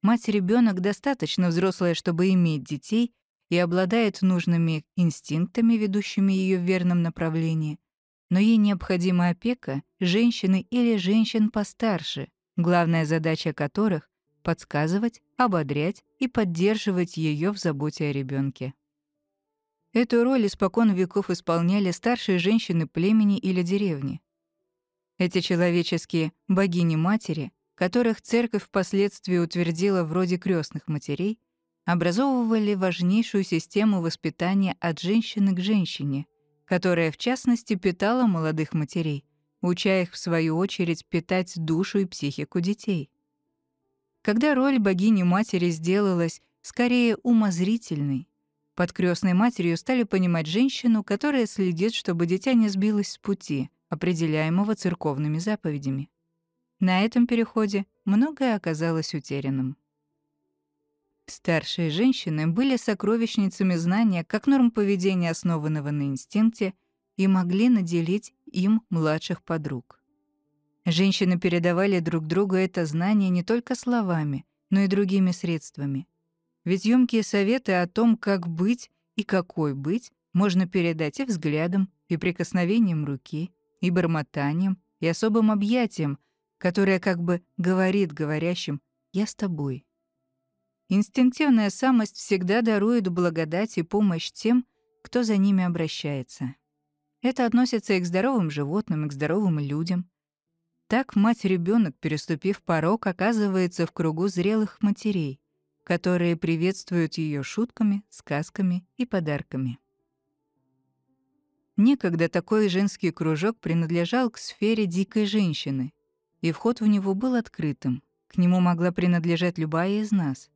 мать ребенок достаточно взрослая, чтобы иметь детей, и обладает нужными инстинктами, ведущими ее в верном направлении, но ей необходима опека женщины или женщин постарше, главная задача которых — подсказывать, ободрять и поддерживать ее в заботе о ребенке. Эту роль испокон веков исполняли старшие женщины племени или деревни. Эти человеческие богини-матери которых церковь впоследствии утвердила вроде крестных матерей, образовывали важнейшую систему воспитания от женщины к женщине, которая, в частности, питала молодых матерей, уча их, в свою очередь, питать душу и психику детей. Когда роль богини-матери сделалась скорее умозрительной, под крестной матерью стали понимать женщину, которая следит, чтобы дитя не сбилось с пути, определяемого церковными заповедями. На этом переходе многое оказалось утерянным. Старшие женщины были сокровищницами знания как норм поведения, основанного на инстинкте, и могли наделить им младших подруг. Женщины передавали друг другу это знание не только словами, но и другими средствами. Ведь ёмкие советы о том, как быть и какой быть, можно передать и взглядом, и прикосновением руки, и бормотанием, и особым объятием, которая как бы говорит говорящим «я с тобой». Инстинктивная самость всегда дарует благодать и помощь тем, кто за ними обращается. Это относится и к здоровым животным, и к здоровым людям. Так мать ребенок, переступив порог, оказывается в кругу зрелых матерей, которые приветствуют ее шутками, сказками и подарками. Некогда такой женский кружок принадлежал к сфере дикой женщины, и вход в него был открытым, к нему могла принадлежать любая из нас.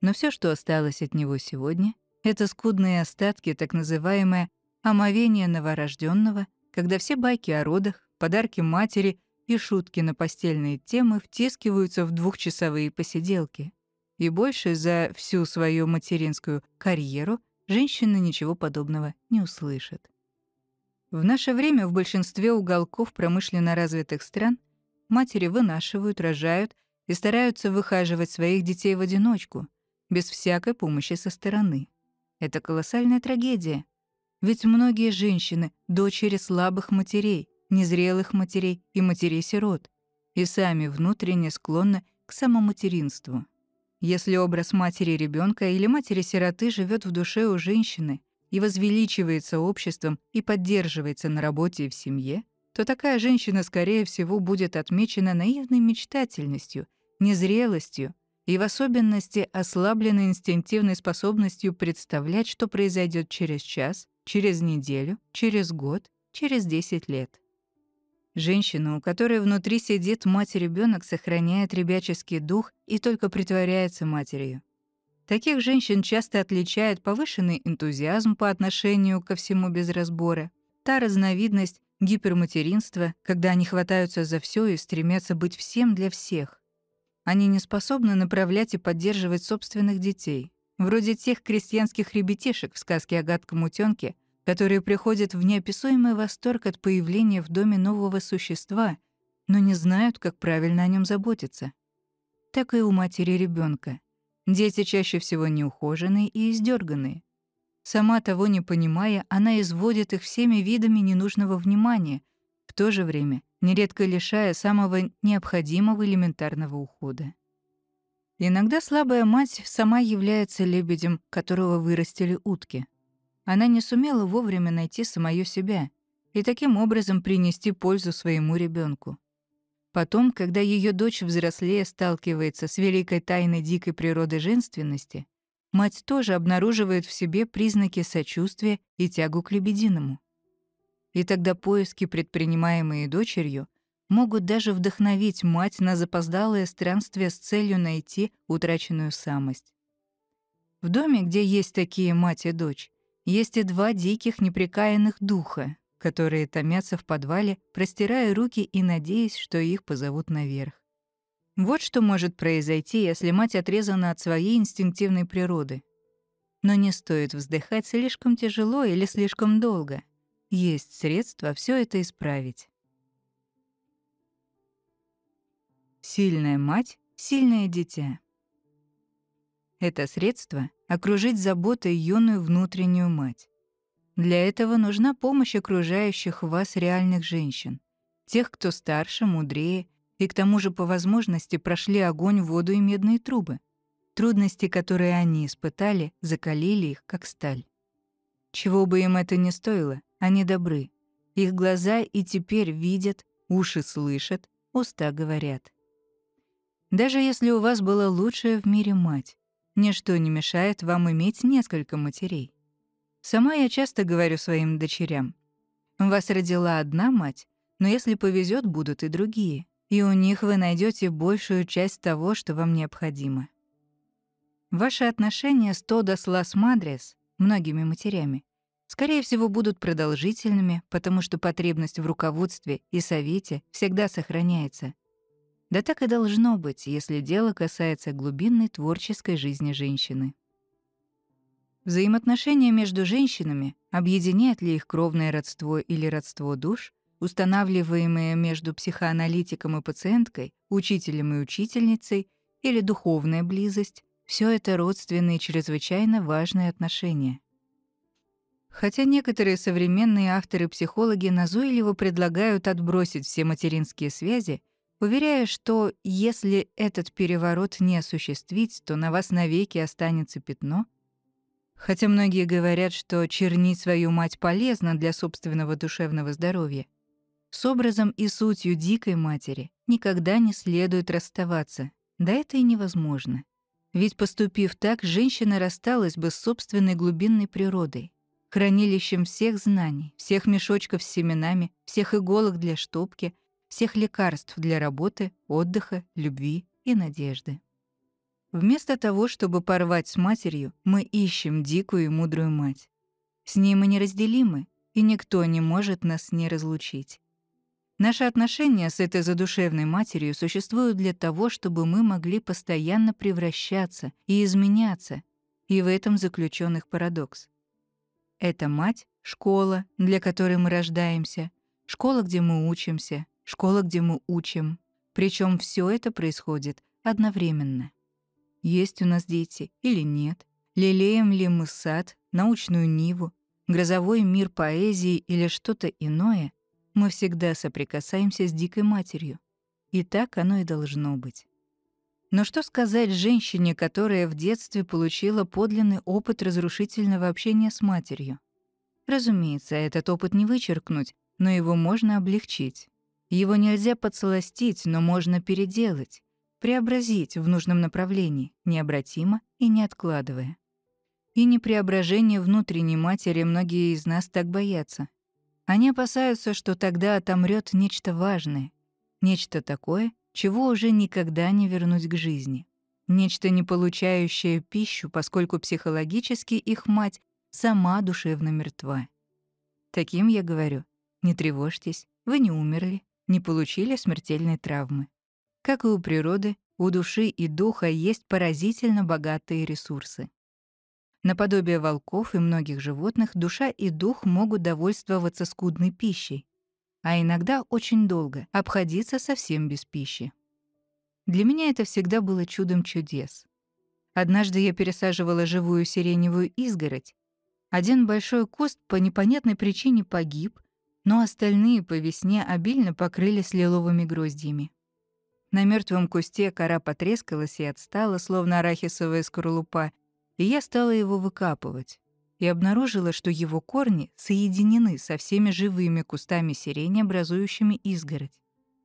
Но все, что осталось от него сегодня, это скудные остатки так называемое омовение новорожденного, когда все байки о родах, подарки матери и шутки на постельные темы втискиваются в двухчасовые посиделки. И больше за всю свою материнскую карьеру женщина ничего подобного не услышит. В наше время в большинстве уголков промышленно развитых стран матери вынашивают, рожают и стараются выхаживать своих детей в одиночку, без всякой помощи со стороны. Это колоссальная трагедия. Ведь многие женщины — дочери слабых матерей, незрелых матерей и матерей-сирот, и сами внутренне склонны к самоматеринству. Если образ матери ребенка или матери-сироты живет в душе у женщины и возвеличивается обществом и поддерживается на работе и в семье — то такая женщина, скорее всего, будет отмечена наивной мечтательностью, незрелостью и в особенности ослабленной инстинктивной способностью представлять, что произойдет через час, через неделю, через год, через 10 лет. Женщина, у которой внутри сидит мать ребенок, сохраняет ребяческий дух и только притворяется матерью. Таких женщин часто отличает повышенный энтузиазм по отношению ко всему без разбора, та разновидность гиперматеринство, когда они хватаются за все и стремятся быть всем для всех. Они не способны направлять и поддерживать собственных детей, вроде тех крестьянских ребятишек в сказке о гадком утёнке, которые приходят в неописуемый восторг от появления в доме нового существа, но не знают, как правильно о нем заботиться. Так и у матери ребенка. Дети чаще всего неухоженные и издерганные, Сама того не понимая, она изводит их всеми видами ненужного внимания, в то же время нередко лишая самого необходимого элементарного ухода. Иногда слабая мать сама является лебедем, которого вырастили утки. Она не сумела вовремя найти самое себя и таким образом принести пользу своему ребенку. Потом, когда ее дочь взрослее сталкивается с великой тайной дикой природы женственности, мать тоже обнаруживает в себе признаки сочувствия и тягу к лебединому. И тогда поиски, предпринимаемые дочерью, могут даже вдохновить мать на запоздалое странствие с целью найти утраченную самость. В доме, где есть такие мать и дочь, есть и два диких непрекаянных духа, которые томятся в подвале, простирая руки и надеясь, что их позовут наверх. Вот что может произойти, если мать отрезана от своей инстинктивной природы. Но не стоит вздыхать слишком тяжело или слишком долго. Есть средства все это исправить. Сильная мать — сильное дитя. Это средство — окружить заботой юную внутреннюю мать. Для этого нужна помощь окружающих вас реальных женщин, тех, кто старше, мудрее — и к тому же по возможности прошли огонь, воду и медные трубы. Трудности, которые они испытали, закалили их, как сталь. Чего бы им это ни стоило, они добры. Их глаза и теперь видят, уши слышат, уста говорят. Даже если у вас была лучшая в мире мать, ничто не мешает вам иметь несколько матерей. Сама я часто говорю своим дочерям, «Вас родила одна мать, но если повезет, будут и другие и у них вы найдете большую часть того, что вам необходимо. Ваши отношения с Тодос Лас Мадрес, многими матерями, скорее всего, будут продолжительными, потому что потребность в руководстве и совете всегда сохраняется. Да так и должно быть, если дело касается глубинной творческой жизни женщины. Взаимоотношения между женщинами, объединяет ли их кровное родство или родство душ, устанавливаемые между психоаналитиком и пациенткой, учителем и учительницей, или духовная близость, все это родственные чрезвычайно важные отношения. Хотя некоторые современные авторы-психологи назойливо предлагают отбросить все материнские связи, уверяя, что если этот переворот не осуществить, то на вас навеки останется пятно, хотя многие говорят, что чернить свою мать полезно для собственного душевного здоровья, с образом и сутью дикой матери никогда не следует расставаться, да это и невозможно. Ведь поступив так, женщина рассталась бы с собственной глубинной природой, хранилищем всех знаний, всех мешочков с семенами, всех иголок для штопки, всех лекарств для работы, отдыха, любви и надежды. Вместо того, чтобы порвать с матерью, мы ищем дикую и мудрую мать. С ней мы неразделимы, и никто не может нас не разлучить. Наши отношения с этой задушевной матерью существуют для того, чтобы мы могли постоянно превращаться и изменяться, и в этом заключен их парадокс. Это мать — школа, для которой мы рождаемся, школа, где мы учимся, школа, где мы учим. Причем все это происходит одновременно. Есть у нас дети или нет? Лелеем ли мы сад, научную ниву, грозовой мир поэзии или что-то иное? Мы всегда соприкасаемся с дикой матерью. И так оно и должно быть. Но что сказать женщине, которая в детстве получила подлинный опыт разрушительного общения с матерью? Разумеется, этот опыт не вычеркнуть, но его можно облегчить. Его нельзя подсластить, но можно переделать, преобразить в нужном направлении, необратимо и не откладывая. И не преображение внутренней матери многие из нас так боятся, они опасаются, что тогда отомрет нечто важное, нечто такое, чего уже никогда не вернуть к жизни, нечто не получающее пищу, поскольку психологически их мать сама душевно мертва. Таким я говорю, не тревожьтесь, вы не умерли, не получили смертельной травмы. Как и у природы, у души и духа есть поразительно богатые ресурсы. Наподобие волков и многих животных, душа и дух могут довольствоваться скудной пищей, а иногда очень долго, обходиться совсем без пищи. Для меня это всегда было чудом чудес. Однажды я пересаживала живую сиреневую изгородь. Один большой куст по непонятной причине погиб, но остальные по весне обильно покрылись лиловыми гроздьями. На мертвом кусте кора потрескалась и отстала, словно арахисовая скорлупа, и я стала его выкапывать и обнаружила, что его корни соединены со всеми живыми кустами сирени, образующими изгородь.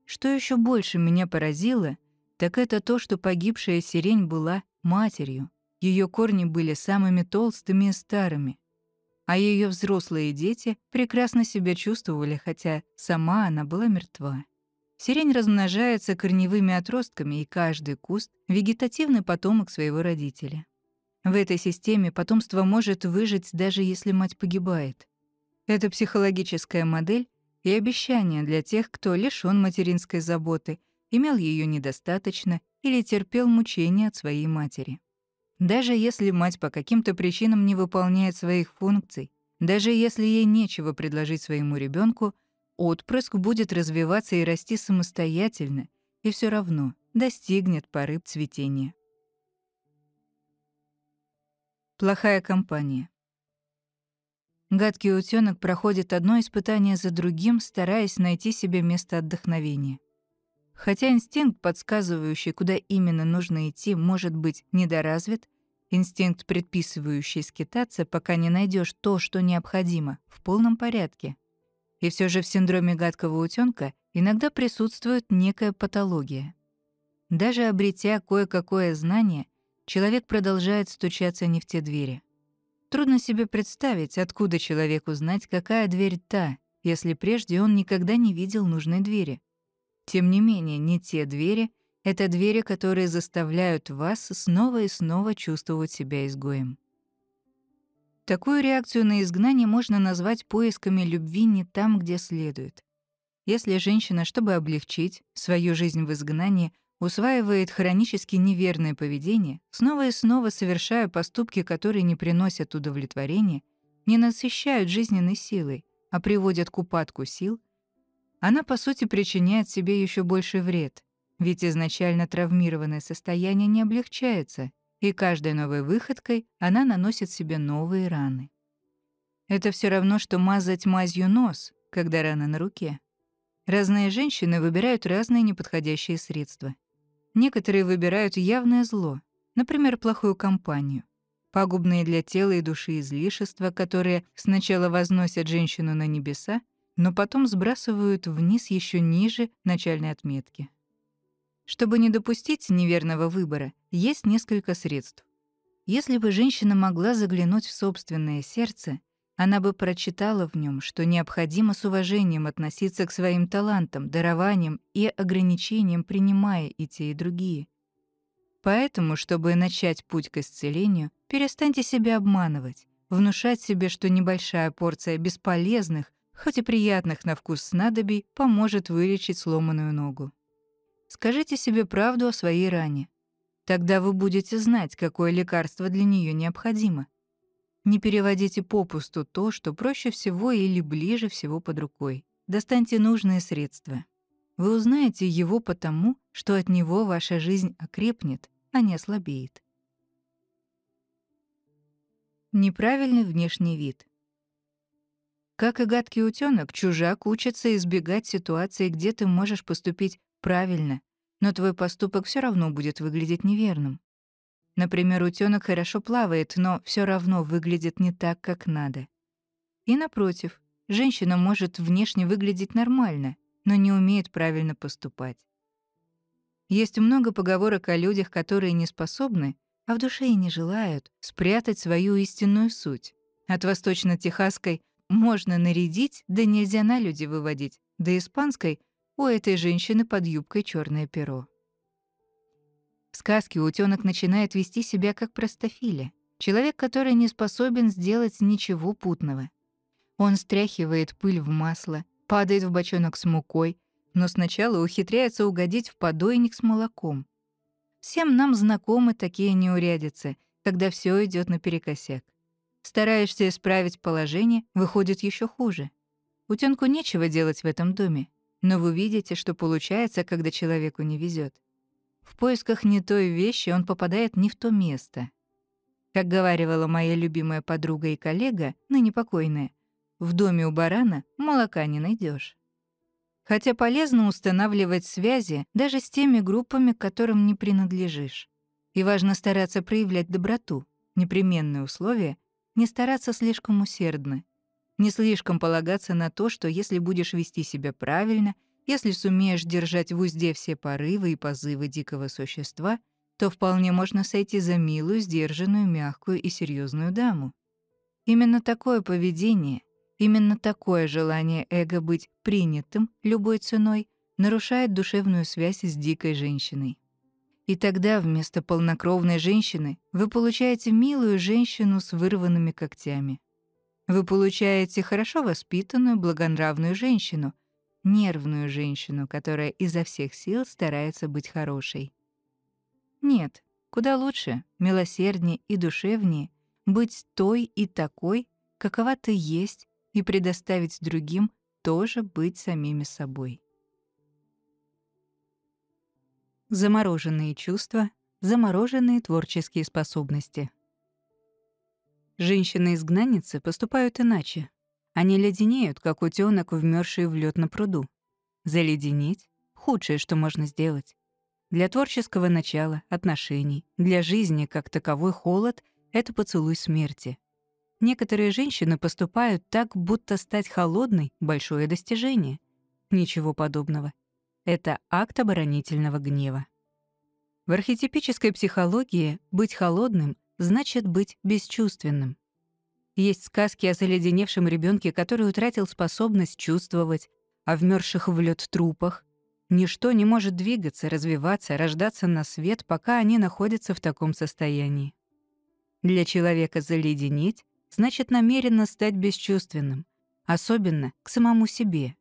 Что еще больше меня поразило, так это то, что погибшая сирень была матерью. Ее корни были самыми толстыми и старыми. А ее взрослые дети прекрасно себя чувствовали, хотя сама она была мертва. Сирень размножается корневыми отростками, и каждый куст — вегетативный потомок своего родителя. В этой системе потомство может выжить, даже если мать погибает. Это психологическая модель и обещание для тех, кто лишён материнской заботы, имел ее недостаточно или терпел мучения от своей матери. Даже если мать по каким-то причинам не выполняет своих функций, даже если ей нечего предложить своему ребенку, отпрыск будет развиваться и расти самостоятельно, и все равно достигнет поры цветения. Плохая компания. Гадкий утенок проходит одно испытание за другим, стараясь найти себе место отдохновения. Хотя инстинкт, подсказывающий, куда именно нужно идти, может быть недоразвит, инстинкт, предписывающий скитаться, пока не найдешь то, что необходимо, в полном порядке. И все же в синдроме гадкого утенка иногда присутствует некая патология. Даже обретя кое-какое знание, Человек продолжает стучаться не в те двери. Трудно себе представить, откуда человеку знать, какая дверь та, если прежде он никогда не видел нужной двери. Тем не менее, не те двери — это двери, которые заставляют вас снова и снова чувствовать себя изгоем. Такую реакцию на изгнание можно назвать поисками любви не там, где следует. Если женщина, чтобы облегчить свою жизнь в изгнании, усваивает хронически неверное поведение, снова и снова совершая поступки, которые не приносят удовлетворения, не насыщают жизненной силой, а приводят к упадку сил, она, по сути, причиняет себе еще больше вред, ведь изначально травмированное состояние не облегчается, и каждой новой выходкой она наносит себе новые раны. Это все равно, что мазать мазью нос, когда рана на руке. Разные женщины выбирают разные неподходящие средства. Некоторые выбирают явное зло, например, плохую компанию, пагубные для тела и души излишества, которые сначала возносят женщину на небеса, но потом сбрасывают вниз еще ниже начальной отметки. Чтобы не допустить неверного выбора, есть несколько средств. Если бы женщина могла заглянуть в собственное сердце, она бы прочитала в нем, что необходимо с уважением относиться к своим талантам, дарованиям и ограничениям, принимая и те, и другие. Поэтому, чтобы начать путь к исцелению, перестаньте себя обманывать, внушать себе, что небольшая порция бесполезных, хоть и приятных на вкус снадобий, поможет вылечить сломанную ногу. Скажите себе правду о своей ране. Тогда вы будете знать, какое лекарство для нее необходимо. Не переводите попусту то, что проще всего или ближе всего под рукой. Достаньте нужные средства. Вы узнаете его потому, что от него ваша жизнь окрепнет, а не ослабеет. Неправильный внешний вид. Как и гадкий утенок, чужак учится избегать ситуации, где ты можешь поступить правильно, но твой поступок все равно будет выглядеть неверным. Например, утенок хорошо плавает, но всё равно выглядит не так, как надо. И напротив, женщина может внешне выглядеть нормально, но не умеет правильно поступать. Есть много поговорок о людях, которые не способны, а в душе и не желают, спрятать свою истинную суть. От восточно-техасской «можно нарядить, да нельзя на люди выводить», до испанской «у этой женщины под юбкой чёрное перо». В сказке утенок начинает вести себя как простофиля, человек, который не способен сделать ничего путного. Он стряхивает пыль в масло, падает в бочонок с мукой, но сначала ухитряется угодить в подойник с молоком. Всем нам знакомы такие неурядицы, когда все идет наперекосяк. Стараешься исправить положение, выходит еще хуже. Утенку нечего делать в этом доме, но вы видите, что получается, когда человеку не везет. В поисках не той вещи он попадает не в то место. Как говорила моя любимая подруга и коллега, ныне покойная, в доме у барана молока не найдешь. Хотя полезно устанавливать связи даже с теми группами, к которым не принадлежишь. И важно стараться проявлять доброту, непременное условие, не стараться слишком усердно, не слишком полагаться на то, что если будешь вести себя правильно — если сумеешь держать в узде все порывы и позывы дикого существа, то вполне можно сойти за милую, сдержанную, мягкую и серьезную даму. Именно такое поведение, именно такое желание эго быть принятым любой ценой нарушает душевную связь с дикой женщиной. И тогда вместо полнокровной женщины вы получаете милую женщину с вырванными когтями. Вы получаете хорошо воспитанную, благонравную женщину — нервную женщину, которая изо всех сил старается быть хорошей. Нет, куда лучше, милосерднее и душевнее быть той и такой, какова ты есть, и предоставить другим тоже быть самими собой. Замороженные чувства, замороженные творческие способности. Женщины-изгнанницы поступают иначе, они леденеют, как утёнок вмерший в лёд на пруду. Заледенеть — худшее, что можно сделать. Для творческого начала, отношений, для жизни как таковой холод — это поцелуй смерти. Некоторые женщины поступают так, будто стать холодной — большое достижение. Ничего подобного. Это акт оборонительного гнева. В архетипической психологии быть холодным значит быть бесчувственным. Есть сказки о заледеневшем ребенке, который утратил способность чувствовать, о вмерших в лед трупах. Ничто не может двигаться, развиваться, рождаться на свет, пока они находятся в таком состоянии. Для человека заледенеть значит намеренно стать бесчувственным, особенно к самому себе,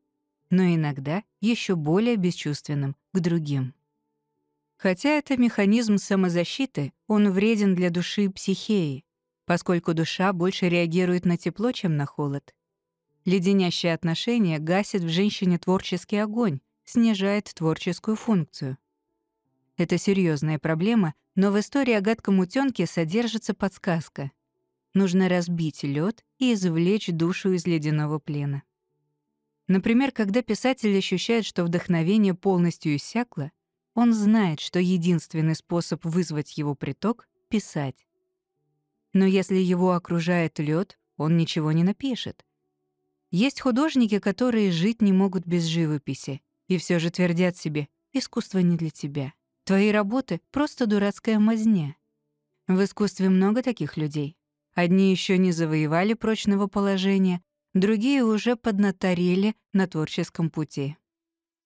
но иногда еще более бесчувственным к другим. Хотя это механизм самозащиты, он вреден для души и психеи, поскольку душа больше реагирует на тепло, чем на холод. леденящие отношения гасят в женщине творческий огонь, снижает творческую функцию. Это серьезная проблема, но в истории о гадком утёнке содержится подсказка. Нужно разбить лед и извлечь душу из ледяного плена. Например, когда писатель ощущает, что вдохновение полностью иссякло, он знает, что единственный способ вызвать его приток — писать. Но если его окружает лед, он ничего не напишет. Есть художники, которые жить не могут без живописи, и все же твердят себе «искусство не для тебя». Твои работы — просто дурацкая мазня. В искусстве много таких людей. Одни еще не завоевали прочного положения, другие уже поднаторели на творческом пути.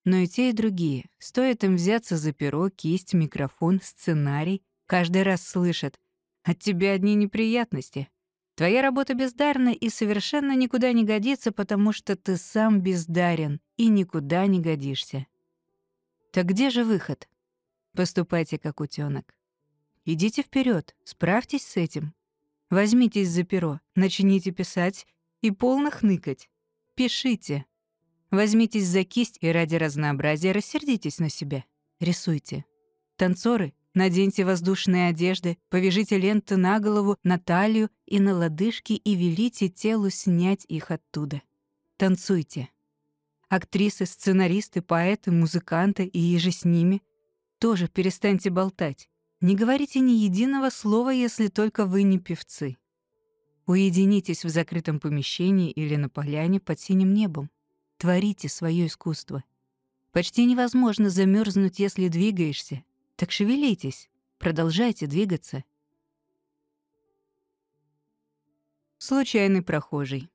Но и те, и другие, стоит им взяться за перо, кисть, микрофон, сценарий, каждый раз слышат от тебя одни неприятности. Твоя работа бездарна и совершенно никуда не годится, потому что ты сам бездарен и никуда не годишься. Так где же выход? Поступайте как утёнок. Идите вперёд, справьтесь с этим. Возьмитесь за перо, начните писать и полно хныкать. Пишите. Возьмитесь за кисть и ради разнообразия рассердитесь на себя. Рисуйте. Танцоры Наденьте воздушные одежды, повяжите ленты на голову, на талию и на лодыжки и велите телу снять их оттуда. Танцуйте. Актрисы, сценаристы, поэты, музыканты и еже с ними тоже перестаньте болтать. Не говорите ни единого слова, если только вы не певцы. Уединитесь в закрытом помещении или на поляне под синим небом. Творите свое искусство. Почти невозможно замерзнуть, если двигаешься, так шевелитесь, продолжайте двигаться. Случайный прохожий.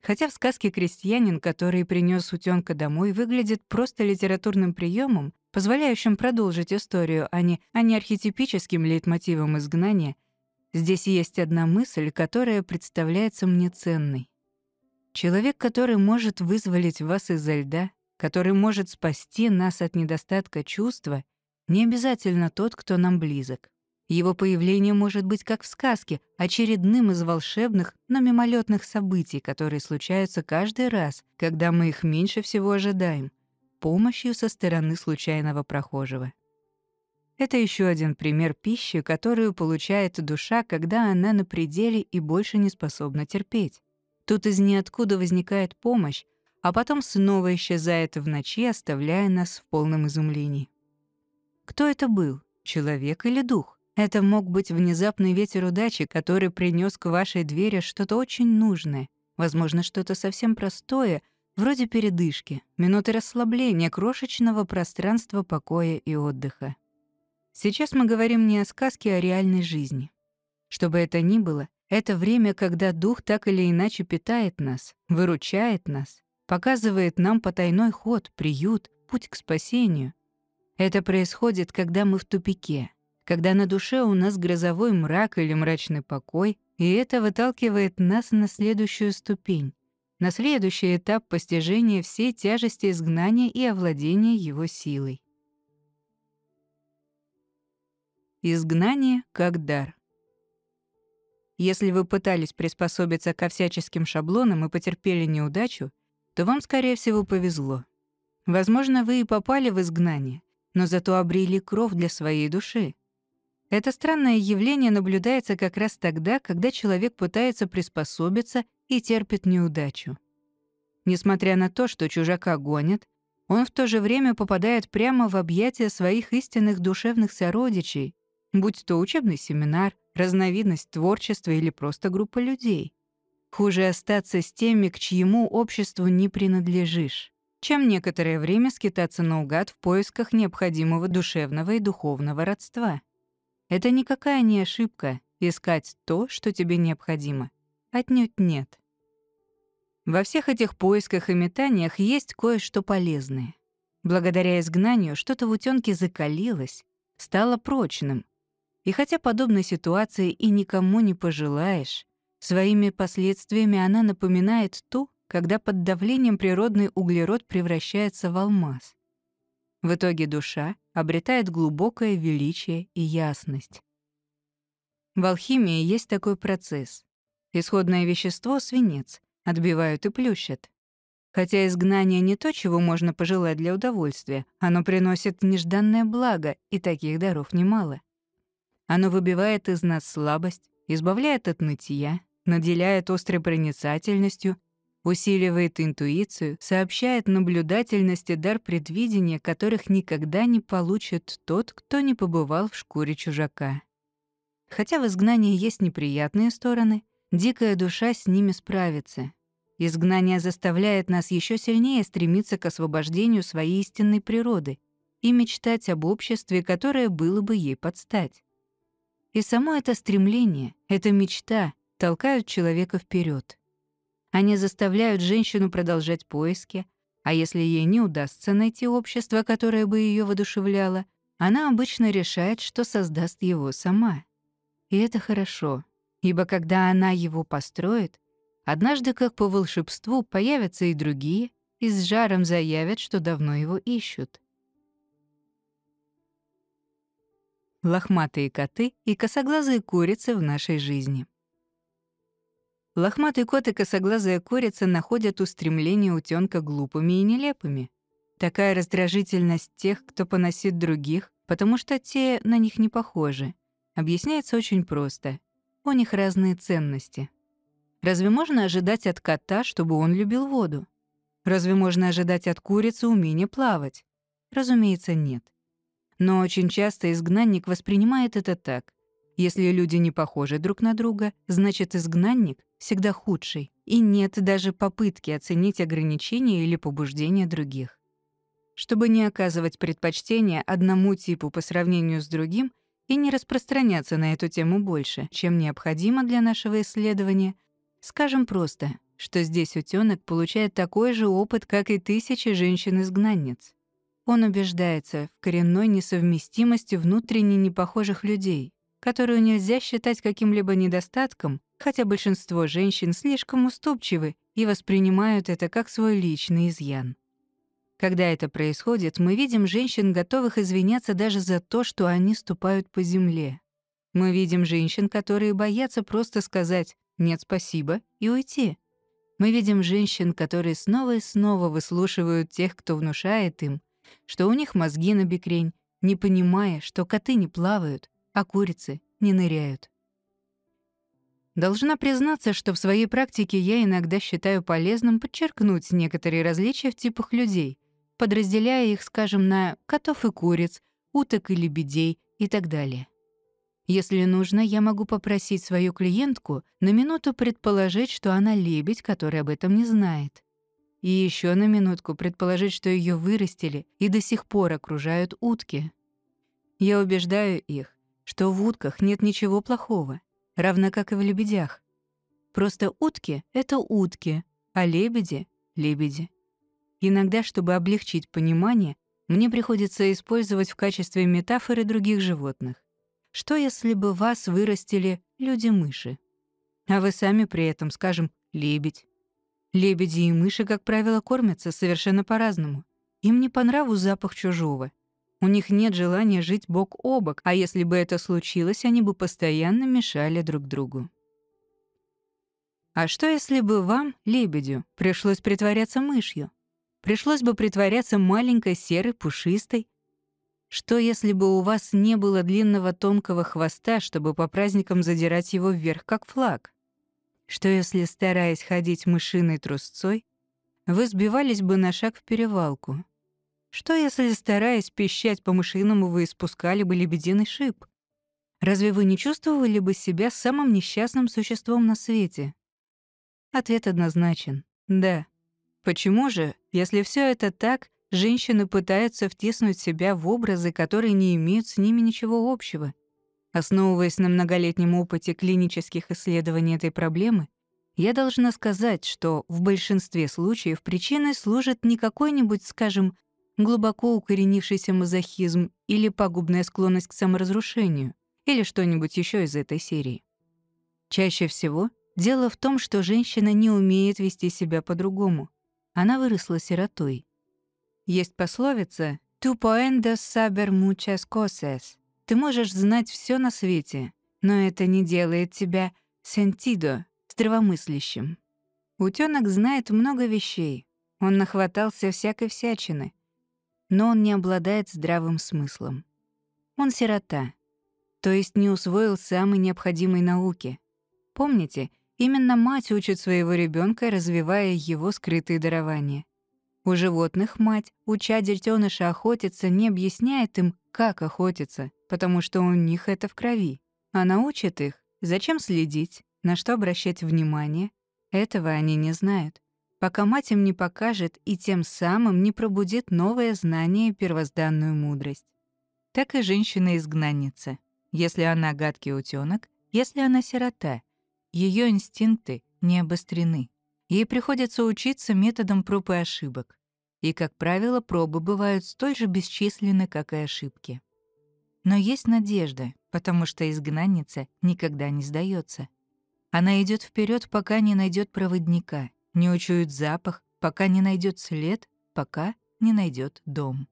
Хотя в сказке крестьянин, который принес утёнка домой, выглядит просто литературным приемом, позволяющим продолжить историю, а не, а не архетипическим лейтмотивом изгнания, здесь есть одна мысль, которая представляется мне ценной. Человек, который может вызволить вас из-за льда, который может спасти нас от недостатка чувства, не обязательно тот, кто нам близок. Его появление может быть, как в сказке, очередным из волшебных, но мимолетных событий, которые случаются каждый раз, когда мы их меньше всего ожидаем, помощью со стороны случайного прохожего. Это еще один пример пищи, которую получает душа, когда она на пределе и больше не способна терпеть. Тут из ниоткуда возникает помощь, а потом снова исчезает в ночи, оставляя нас в полном изумлении. Кто это был? Человек или дух? Это мог быть внезапный ветер удачи, который принес к вашей двери что-то очень нужное, возможно, что-то совсем простое, вроде передышки, минуты расслабления, крошечного пространства покоя и отдыха. Сейчас мы говорим не о сказке, а о реальной жизни. Что бы это ни было, это время, когда дух так или иначе питает нас, выручает нас, показывает нам потайной ход, приют, путь к спасению. Это происходит, когда мы в тупике, когда на душе у нас грозовой мрак или мрачный покой, и это выталкивает нас на следующую ступень, на следующий этап постижения всей тяжести изгнания и овладения его силой. Изгнание как дар. Если вы пытались приспособиться ко всяческим шаблонам и потерпели неудачу, то вам, скорее всего, повезло. Возможно, вы и попали в изгнание, но зато обрели кров для своей души. Это странное явление наблюдается как раз тогда, когда человек пытается приспособиться и терпит неудачу. Несмотря на то, что чужака гонят, он в то же время попадает прямо в объятия своих истинных душевных сородичей, будь то учебный семинар, разновидность творчества или просто группа людей. Хуже остаться с теми, к чьему обществу не принадлежишь, чем некоторое время скитаться наугад в поисках необходимого душевного и духовного родства. Это никакая не ошибка — искать то, что тебе необходимо. Отнюдь нет. Во всех этих поисках и метаниях есть кое-что полезное. Благодаря изгнанию что-то в утёнке закалилось, стало прочным. И хотя подобной ситуации и никому не пожелаешь, Своими последствиями она напоминает ту, когда под давлением природный углерод превращается в алмаз. В итоге душа обретает глубокое величие и ясность. В алхимии есть такой процесс. Исходное вещество — свинец, отбивают и плющат. Хотя изгнание не то, чего можно пожелать для удовольствия, оно приносит нежданное благо, и таких даров немало. Оно выбивает из нас слабость, избавляет от нытья, наделяет острой проницательностью, усиливает интуицию, сообщает наблюдательность и дар предвидения, которых никогда не получит тот, кто не побывал в шкуре чужака. Хотя в изгнании есть неприятные стороны, дикая душа с ними справится. Изгнание заставляет нас еще сильнее стремиться к освобождению своей истинной природы и мечтать об обществе, которое было бы ей подстать. И само это стремление, эта мечта, толкают человека вперед. Они заставляют женщину продолжать поиски, а если ей не удастся найти общество, которое бы ее воодушевляло, она обычно решает, что создаст его сама. И это хорошо, ибо когда она его построит, однажды, как по волшебству, появятся и другие, и с жаром заявят, что давно его ищут. Лохматые коты и косоглазые курицы в нашей жизни — Лохматый кот и косоглазая курица находят устремления утенка глупыми и нелепыми. Такая раздражительность тех, кто поносит других, потому что те на них не похожи, объясняется очень просто. У них разные ценности. Разве можно ожидать от кота, чтобы он любил воду? Разве можно ожидать от курицы умение плавать? Разумеется, нет. Но очень часто изгнанник воспринимает это так. Если люди не похожи друг на друга, значит, изгнанник всегда худший, и нет даже попытки оценить ограничения или побуждения других. Чтобы не оказывать предпочтение одному типу по сравнению с другим и не распространяться на эту тему больше, чем необходимо для нашего исследования, скажем просто, что здесь утенок получает такой же опыт, как и тысячи женщин-изгнанниц. Он убеждается в коренной несовместимости внутренне непохожих людей, которую нельзя считать каким-либо недостатком, хотя большинство женщин слишком уступчивы и воспринимают это как свой личный изъян. Когда это происходит, мы видим женщин, готовых извиняться даже за то, что они ступают по земле. Мы видим женщин, которые боятся просто сказать «нет, спасибо» и уйти. Мы видим женщин, которые снова и снова выслушивают тех, кто внушает им, что у них мозги на бекрень, не понимая, что коты не плавают, а курицы не ныряют. Должна признаться, что в своей практике я иногда считаю полезным подчеркнуть некоторые различия в типах людей, подразделяя их, скажем, на котов и куриц, уток и лебедей и так далее. Если нужно, я могу попросить свою клиентку на минуту предположить, что она лебедь, который об этом не знает. И еще на минутку предположить, что ее вырастили и до сих пор окружают утки. Я убеждаю их, что в утках нет ничего плохого, равно как и в лебедях. Просто утки — это утки, а лебеди — лебеди. Иногда, чтобы облегчить понимание, мне приходится использовать в качестве метафоры других животных. Что если бы вас вырастили люди-мыши? А вы сами при этом, скажем, лебедь. Лебеди и мыши, как правило, кормятся совершенно по-разному. Им не по нраву запах чужого. У них нет желания жить бок о бок, а если бы это случилось, они бы постоянно мешали друг другу. А что, если бы вам, лебедю, пришлось притворяться мышью? Пришлось бы притворяться маленькой, серой, пушистой? Что, если бы у вас не было длинного тонкого хвоста, чтобы по праздникам задирать его вверх, как флаг? Что, если, стараясь ходить мышиной трусцой, вы сбивались бы на шаг в перевалку, что, если, стараясь пищать по-мышиному, вы испускали бы лебединый шип? Разве вы не чувствовали бы себя самым несчастным существом на свете? Ответ однозначен — да. Почему же, если все это так, женщины пытаются втиснуть себя в образы, которые не имеют с ними ничего общего? Основываясь на многолетнем опыте клинических исследований этой проблемы, я должна сказать, что в большинстве случаев причиной служит не какой-нибудь, скажем, глубоко укоренившийся мазохизм или пагубная склонность к саморазрушению, или что-нибудь еще из этой серии. Чаще всего дело в том, что женщина не умеет вести себя по-другому. Она выросла сиротой. Есть пословица «Tu puedes saber muchas cosas» — «Ты можешь знать все на свете, но это не делает тебя sentido» — здравомыслящим. Утенок знает много вещей. Он нахватался всякой всячины, но он не обладает здравым смыслом. Он сирота, то есть не усвоил самой необходимой науки. Помните, именно мать учит своего ребенка, развивая его скрытые дарования. У животных мать, уча детеныша охотиться, не объясняет им, как охотиться, потому что у них это в крови. Она учит их, зачем следить, на что обращать внимание. Этого они не знают пока мать им не покажет и тем самым не пробудит новое знание и первозданную мудрость. Так и женщина-изгнанница. Если она гадкий утенок, если она сирота, ее инстинкты не обострены. Ей приходится учиться методом проб и ошибок. И, как правило, пробы бывают столь же бесчисленны, как и ошибки. Но есть надежда, потому что изгнанница никогда не сдается. Она идет вперед, пока не найдет проводника — не учует запах, пока не найдет след, пока не найдет дом.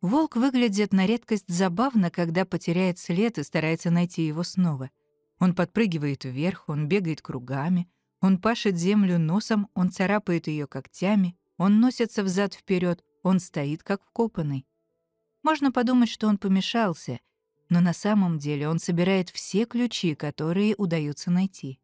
Волк выглядит на редкость забавно, когда потеряет след и старается найти его снова. Он подпрыгивает вверх, он бегает кругами, он пашет землю носом, он царапает ее когтями, он носится взад вперед, он стоит как вкопанный. Можно подумать, что он помешался, но на самом деле он собирает все ключи, которые удается найти.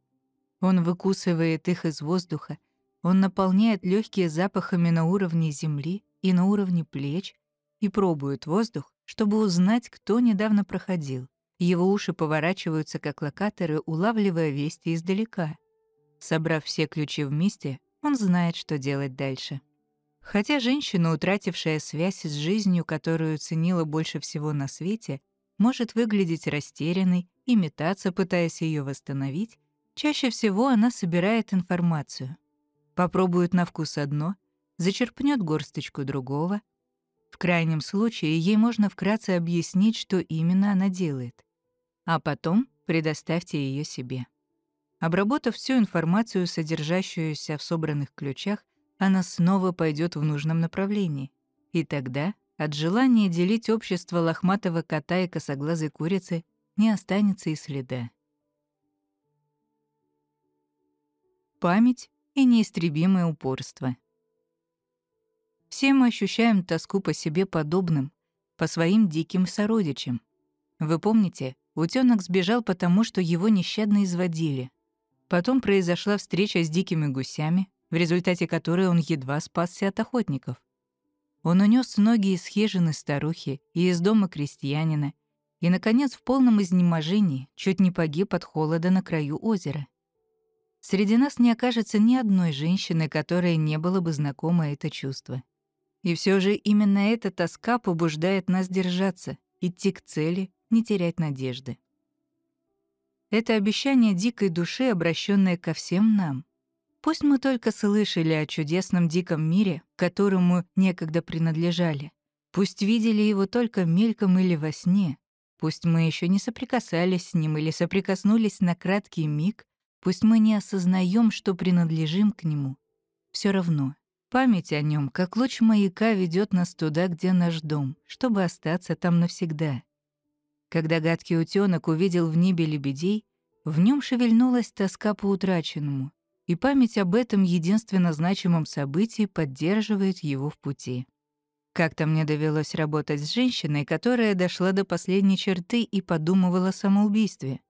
Он выкусывает их из воздуха, он наполняет легкие запахами на уровне земли и на уровне плеч и пробует воздух, чтобы узнать, кто недавно проходил. Его уши поворачиваются, как локаторы, улавливая вести издалека. Собрав все ключи вместе, он знает, что делать дальше. Хотя женщина, утратившая связь с жизнью, которую ценила больше всего на свете, может выглядеть растерянной и метаться, пытаясь ее восстановить, Чаще всего она собирает информацию. Попробует на вкус одно, зачерпнет горсточку другого. В крайнем случае ей можно вкратце объяснить, что именно она делает. А потом предоставьте ее себе. Обработав всю информацию, содержащуюся в собранных ключах, она снова пойдет в нужном направлении. И тогда от желания делить общество лохматого кота и косоглазой курицы не останется и следа. память и неистребимое упорство. Все мы ощущаем тоску по себе подобным, по своим диким сородичам. Вы помните, утенок сбежал потому, что его нещадно изводили. Потом произошла встреча с дикими гусями, в результате которой он едва спасся от охотников. Он унес ноги из хижины старухи и из дома крестьянина, и, наконец, в полном изнеможении чуть не погиб от холода на краю озера. Среди нас не окажется ни одной женщины, которая не было бы знакома это чувство. И все же именно эта тоска побуждает нас держаться, идти к цели, не терять надежды. Это обещание дикой души, обращенное ко всем нам. Пусть мы только слышали о чудесном диком мире, которому некогда принадлежали. Пусть видели его только мельком или во сне. Пусть мы еще не соприкасались с ним или соприкоснулись на краткий миг, Пусть мы не осознаем, что принадлежим к нему, все равно память о нем, как луч маяка, ведет нас туда, где наш дом, чтобы остаться там навсегда. Когда гадкий утенок увидел в небе лебедей, в нем шевельнулась тоска по утраченному, и память об этом единственно значимом событии поддерживает его в пути. Как-то мне довелось работать с женщиной, которая дошла до последней черты и подумывала о самоубийстве.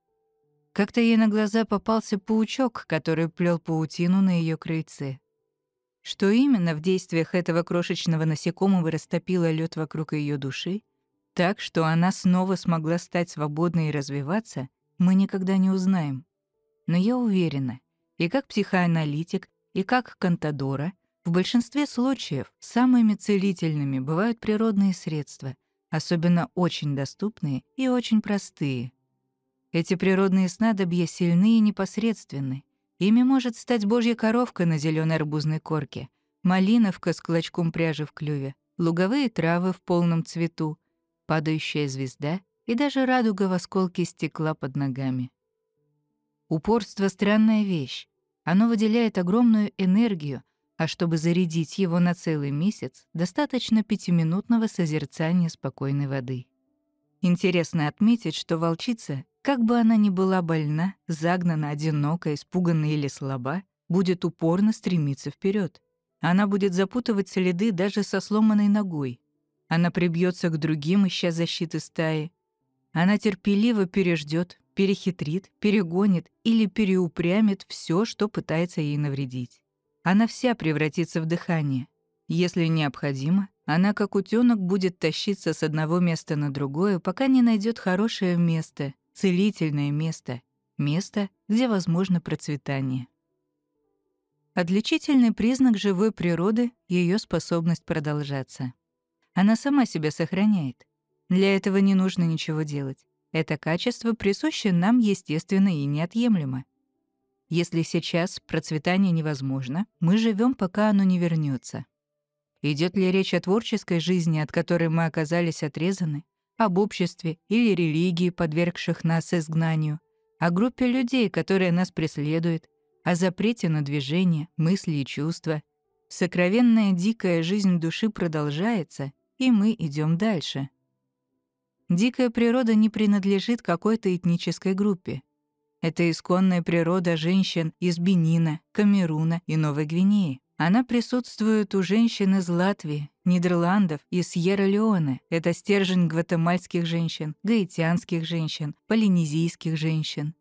Как-то ей на глаза попался паучок, который плел паутину на ее крыльце. Что именно в действиях этого крошечного насекомого растопило лед вокруг ее души, так, что она снова смогла стать свободной и развиваться, мы никогда не узнаем. Но я уверена, и как психоаналитик, и как контадора, в большинстве случаев самыми целительными бывают природные средства, особенно очень доступные и очень простые — эти природные снадобья сильны и непосредственны. Ими может стать божья коровка на зеленой арбузной корке, малиновка с клочком пряжи в клюве, луговые травы в полном цвету, падающая звезда и даже радуга в осколке стекла под ногами. Упорство — странная вещь. Оно выделяет огромную энергию, а чтобы зарядить его на целый месяц, достаточно пятиминутного созерцания спокойной воды. Интересно отметить, что волчица, как бы она ни была больна, загнана, одинока, испугана или слаба, будет упорно стремиться вперед. Она будет запутывать следы даже со сломанной ногой. Она прибьется к другим, ища защиты стаи. Она терпеливо переждет, перехитрит, перегонит или переупрямит все, что пытается ей навредить. Она вся превратится в дыхание. Если необходимо, она, как утёнок, будет тащиться с одного места на другое, пока не найдёт хорошее место, целительное место, место, где возможно процветание. Отличительный признак живой природы — её способность продолжаться. Она сама себя сохраняет. Для этого не нужно ничего делать. Это качество присуще нам естественно и неотъемлемо. Если сейчас процветание невозможно, мы живём, пока оно не вернётся. Идет ли речь о творческой жизни, от которой мы оказались отрезаны, об обществе или религии, подвергших нас изгнанию, о группе людей, которая нас преследует, о запрете на движение, мысли и чувства. Сокровенная дикая жизнь души продолжается, и мы идем дальше. Дикая природа не принадлежит какой-то этнической группе. Это исконная природа женщин из Бенина, Камеруна и Новой Гвинеи. Она присутствует у женщин из Латвии, Нидерландов и Сьерра-Леоне. Это стержень гватемальских женщин, гаитянских женщин, полинезийских женщин.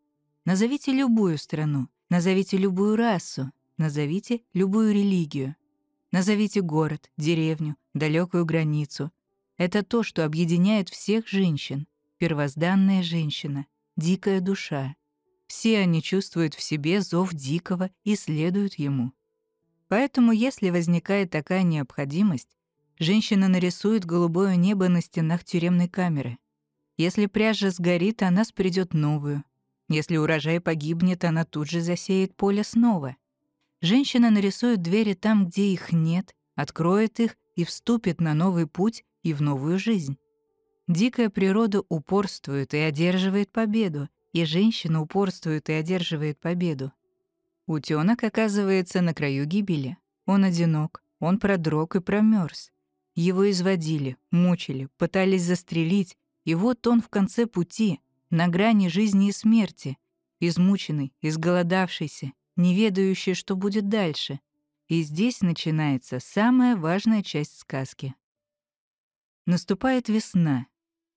Назовите любую страну, назовите любую расу, назовите любую религию. Назовите город, деревню, далекую границу. Это то, что объединяет всех женщин. Первозданная женщина, дикая душа. Все они чувствуют в себе зов дикого и следуют ему. Поэтому, если возникает такая необходимость, женщина нарисует голубое небо на стенах тюремной камеры. Если пряжа сгорит, она спридет новую. Если урожай погибнет, она тут же засеет поле снова. Женщина нарисует двери там, где их нет, откроет их и вступит на новый путь и в новую жизнь. Дикая природа упорствует и одерживает победу, и женщина упорствует и одерживает победу. Утёнок оказывается на краю гибели. Он одинок, он продрог и промерз. Его изводили, мучили, пытались застрелить, и вот он в конце пути, на грани жизни и смерти, измученный, изголодавшийся, не ведающий, что будет дальше. И здесь начинается самая важная часть сказки. Наступает весна,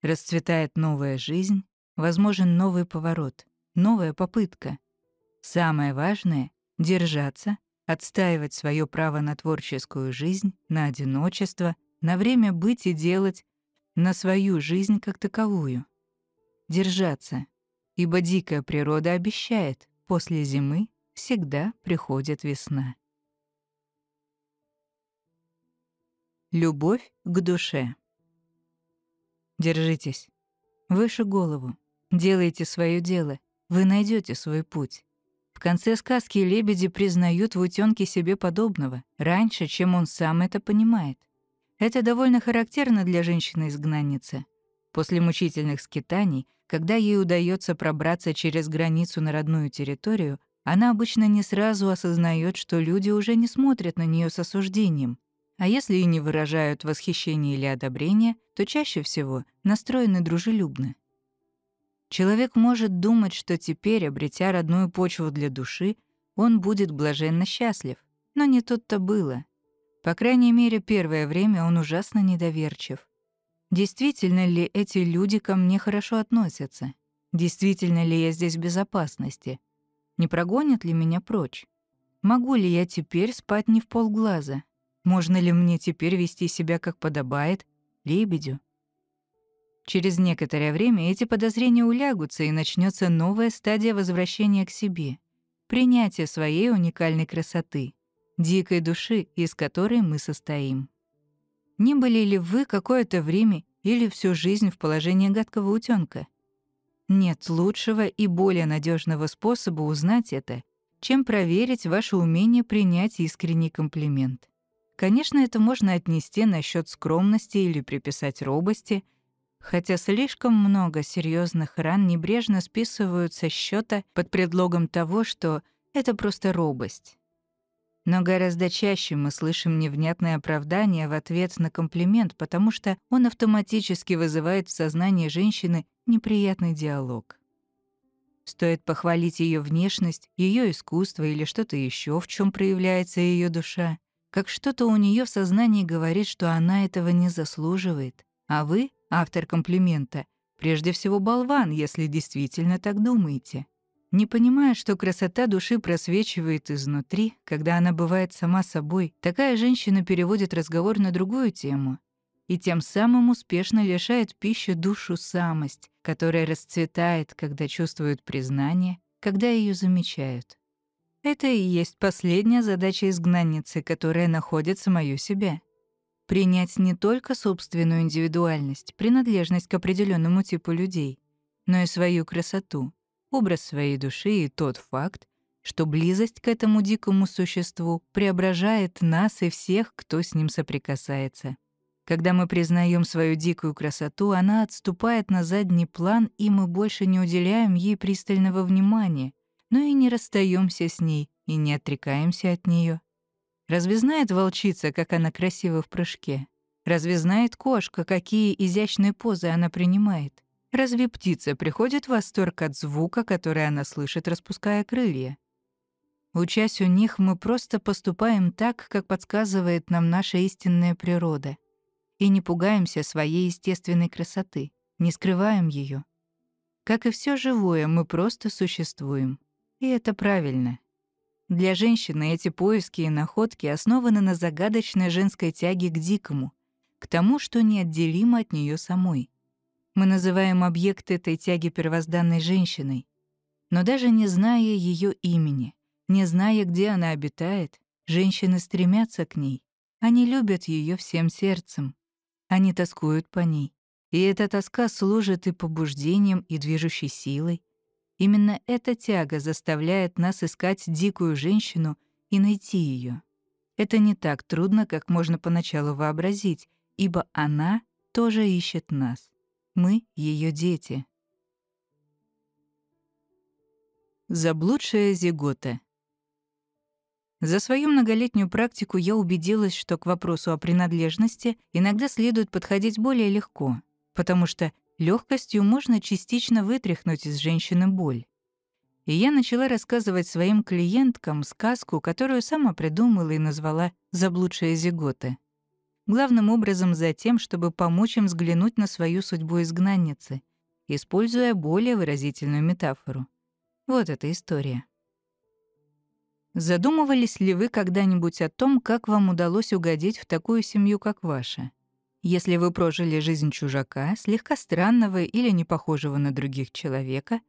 расцветает новая жизнь, возможен новый поворот, новая попытка — Самое важное — держаться, отстаивать свое право на творческую жизнь, на одиночество, на время быть и делать, на свою жизнь как таковую. Держаться, ибо дикая природа обещает, после зимы всегда приходит весна. Любовь к душе. Держитесь. Выше голову. Делайте свое дело. Вы найдете свой путь. В конце сказки лебеди признают в утёнке себе подобного, раньше, чем он сам это понимает. Это довольно характерно для женщины-изгнанницы. После мучительных скитаний, когда ей удается пробраться через границу на родную территорию, она обычно не сразу осознает, что люди уже не смотрят на нее с осуждением. А если и не выражают восхищение или одобрение, то чаще всего настроены дружелюбно. Человек может думать, что теперь, обретя родную почву для души, он будет блаженно счастлив. Но не тут-то было. По крайней мере, первое время он ужасно недоверчив. Действительно ли эти люди ко мне хорошо относятся? Действительно ли я здесь в безопасности? Не прогонят ли меня прочь? Могу ли я теперь спать не в полглаза? Можно ли мне теперь вести себя, как подобает, лебедю? Через некоторое время эти подозрения улягутся и начнется новая стадия возвращения к себе, принятие своей уникальной красоты, дикой души, из которой мы состоим. Не были ли вы какое-то время или всю жизнь в положении гадкого утенка? Нет лучшего и более надежного способа узнать это, чем проверить ваше умение принять искренний комплимент. Конечно, это можно отнести насчет скромности или приписать робости — Хотя слишком много серьезных ран небрежно списываются со счета под предлогом того, что это просто робость. Но гораздо чаще мы слышим невнятное оправдание в ответ на комплимент, потому что он автоматически вызывает в сознании женщины неприятный диалог. Стоит похвалить ее внешность, ее искусство или что-то еще, в чем проявляется ее душа, как что-то у нее в сознании говорит, что она этого не заслуживает, а вы Автор комплимента — прежде всего болван, если действительно так думаете. Не понимая, что красота души просвечивает изнутри, когда она бывает сама собой, такая женщина переводит разговор на другую тему и тем самым успешно лишает пищи душу самость, которая расцветает, когда чувствуют признание, когда ее замечают. Это и есть последняя задача изгнанницы, которая находит самую себя принять не только собственную индивидуальность, принадлежность к определенному типу людей, но и свою красоту, образ своей души и тот факт, что близость к этому дикому существу преображает нас и всех, кто с ним соприкасается. Когда мы признаем свою дикую красоту, она отступает на задний план, и мы больше не уделяем ей пристального внимания, но и не расстаемся с ней и не отрекаемся от нее. Разве знает волчица, как она красива в прыжке? Разве знает кошка, какие изящные позы она принимает? Разве птица приходит в восторг от звука, который она слышит, распуская крылья? Учась у них, мы просто поступаем так, как подсказывает нам наша истинная природа. И не пугаемся своей естественной красоты, не скрываем ее. Как и все живое, мы просто существуем. И это правильно. Для женщины эти поиски и находки основаны на загадочной женской тяге к дикому, к тому, что неотделимо от нее самой. Мы называем объект этой тяги первозданной женщиной. Но даже не зная ее имени, не зная, где она обитает, женщины стремятся к ней. Они любят ее всем сердцем. Они тоскуют по ней. И эта тоска служит и побуждением, и движущей силой, Именно эта тяга заставляет нас искать дикую женщину и найти ее. Это не так трудно, как можно поначалу вообразить, ибо она тоже ищет нас. Мы — ее дети. Заблудшая зигота. За свою многолетнюю практику я убедилась, что к вопросу о принадлежности иногда следует подходить более легко, потому что легкостью можно частично вытряхнуть из женщины боль. И я начала рассказывать своим клиенткам сказку, которую сама придумала и назвала «Заблудшая зиготы». Главным образом за тем, чтобы помочь им взглянуть на свою судьбу изгнанницы, используя более выразительную метафору. Вот эта история. Задумывались ли вы когда-нибудь о том, как вам удалось угодить в такую семью, как ваша? Если вы прожили жизнь чужака, слегка странного или не похожего на других человека,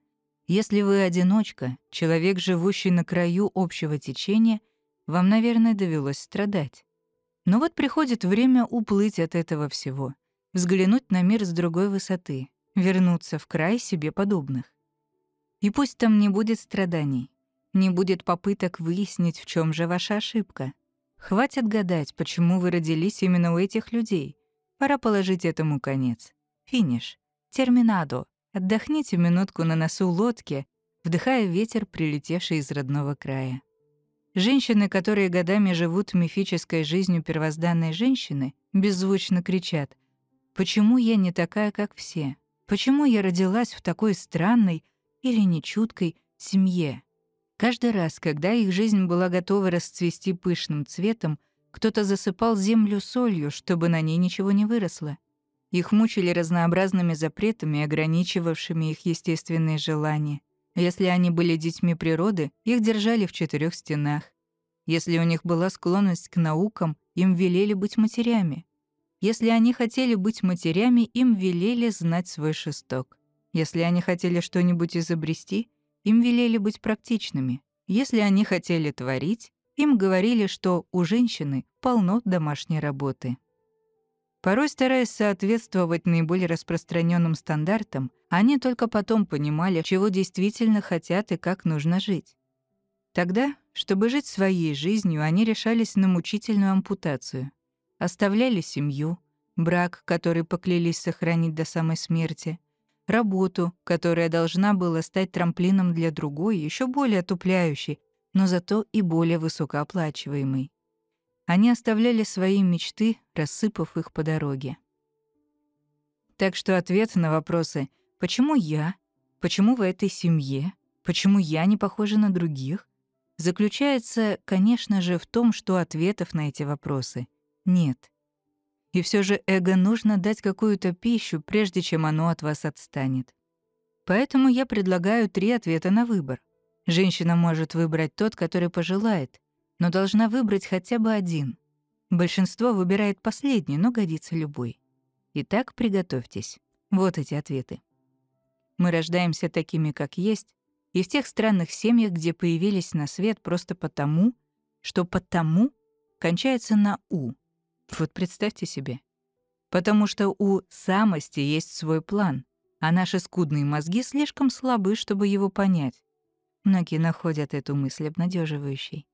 если вы одиночка, человек, живущий на краю общего течения, вам, наверное, довелось страдать. Но вот приходит время уплыть от этого всего, взглянуть на мир с другой высоты, вернуться в край себе подобных. И пусть там не будет страданий, не будет попыток выяснить, в чем же ваша ошибка. Хватит гадать, почему вы родились именно у этих людей — Пора положить этому конец. Финиш. Терминадо. Отдохните минутку на носу лодки, вдыхая ветер, прилетевший из родного края. Женщины, которые годами живут мифической жизнью первозданной женщины, беззвучно кричат «Почему я не такая, как все? Почему я родилась в такой странной или нечуткой семье?» Каждый раз, когда их жизнь была готова расцвести пышным цветом, кто-то засыпал землю солью, чтобы на ней ничего не выросло. Их мучили разнообразными запретами, ограничивавшими их естественные желания. Если они были детьми природы, их держали в четырех стенах. Если у них была склонность к наукам, им велели быть матерями. Если они хотели быть матерями, им велели знать свой шесток. Если они хотели что-нибудь изобрести, им велели быть практичными. Если они хотели творить, им говорили, что у женщины полно домашней работы. Порой, стараясь соответствовать наиболее распространенным стандартам, они только потом понимали, чего действительно хотят и как нужно жить. Тогда, чтобы жить своей жизнью, они решались на мучительную ампутацию. Оставляли семью, брак, который поклялись сохранить до самой смерти, работу, которая должна была стать трамплином для другой, еще более отупляющей, но зато и более высокооплачиваемый. Они оставляли свои мечты, рассыпав их по дороге. Так что ответ на вопросы «почему я?», «почему в этой семье?», «почему я не похожа на других?» заключается, конечно же, в том, что ответов на эти вопросы нет. И все же эго нужно дать какую-то пищу, прежде чем оно от вас отстанет. Поэтому я предлагаю три ответа на выбор. Женщина может выбрать тот, который пожелает, но должна выбрать хотя бы один. Большинство выбирает последний, но годится любой. Итак, приготовьтесь. Вот эти ответы. Мы рождаемся такими, как есть, и в тех странных семьях, где появились на свет просто потому, что «потому» кончается на «у». Вот представьте себе. Потому что у самости есть свой план, а наши скудные мозги слишком слабы, чтобы его понять. Многие находят эту мысль обнадеживающей.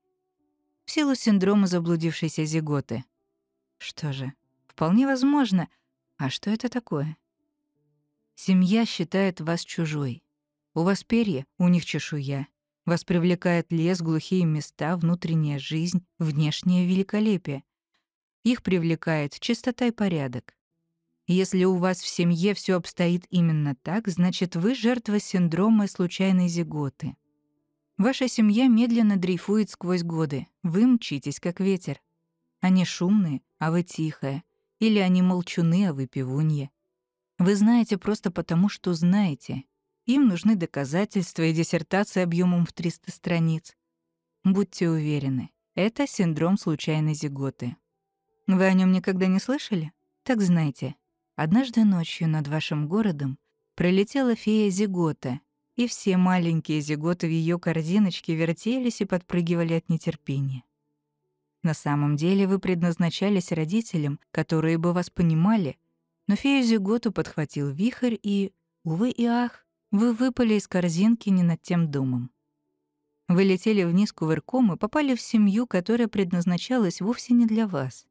В силу синдрома заблудившейся зиготы. Что же, вполне возможно. А что это такое? Семья считает вас чужой. У вас перья, у них чешуя. Вас привлекает лес, глухие места, внутренняя жизнь, внешнее великолепие. Их привлекает чистота и порядок. Если у вас в семье все обстоит именно так, значит, вы жертва синдрома случайной зиготы. Ваша семья медленно дрейфует сквозь годы, вы мчитесь, как ветер. Они шумные, а вы тихая. Или они молчуны, а вы пивунья. Вы знаете просто потому, что знаете. Им нужны доказательства и диссертации объемом в 300 страниц. Будьте уверены, это синдром случайной зиготы. Вы о нем никогда не слышали? Так знаете. однажды ночью над вашим городом пролетела фея Зигота и все маленькие зиготы в ее корзиночке вертелись и подпрыгивали от нетерпения. На самом деле вы предназначались родителям, которые бы вас понимали, но фею Зиготу подхватил вихрь и, увы и ах, вы выпали из корзинки не над тем домом. Вы летели вниз кувырком и попали в семью, которая предназначалась вовсе не для вас.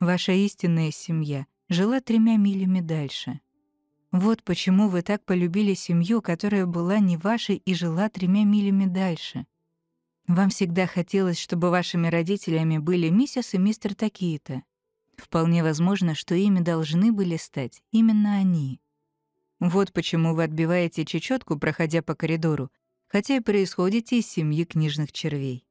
Ваша истинная семья жила тремя милями дальше. Вот почему вы так полюбили семью, которая была не вашей и жила тремя милями дальше. Вам всегда хотелось, чтобы вашими родителями были миссис и мистер такие-то. Вполне возможно, что ими должны были стать именно они. Вот почему вы отбиваете чечетку, проходя по коридору, хотя и происходите из семьи книжных червей.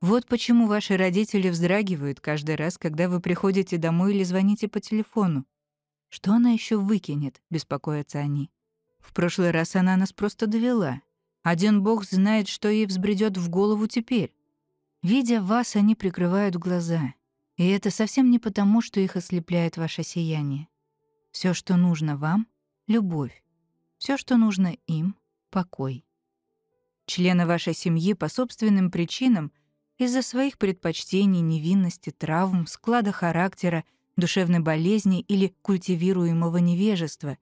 Вот почему ваши родители вздрагивают каждый раз, когда вы приходите домой или звоните по телефону, что она еще выкинет, беспокоятся они. В прошлый раз она нас просто довела. Один бог знает, что ей взбредет в голову теперь. Видя вас, они прикрывают глаза. И это совсем не потому, что их ослепляет ваше сияние. Все, что нужно вам — любовь. Все, что нужно им — покой. Члены вашей семьи по собственным причинам — из-за своих предпочтений, невинности, травм, склада характера — душевной болезни или культивируемого невежества,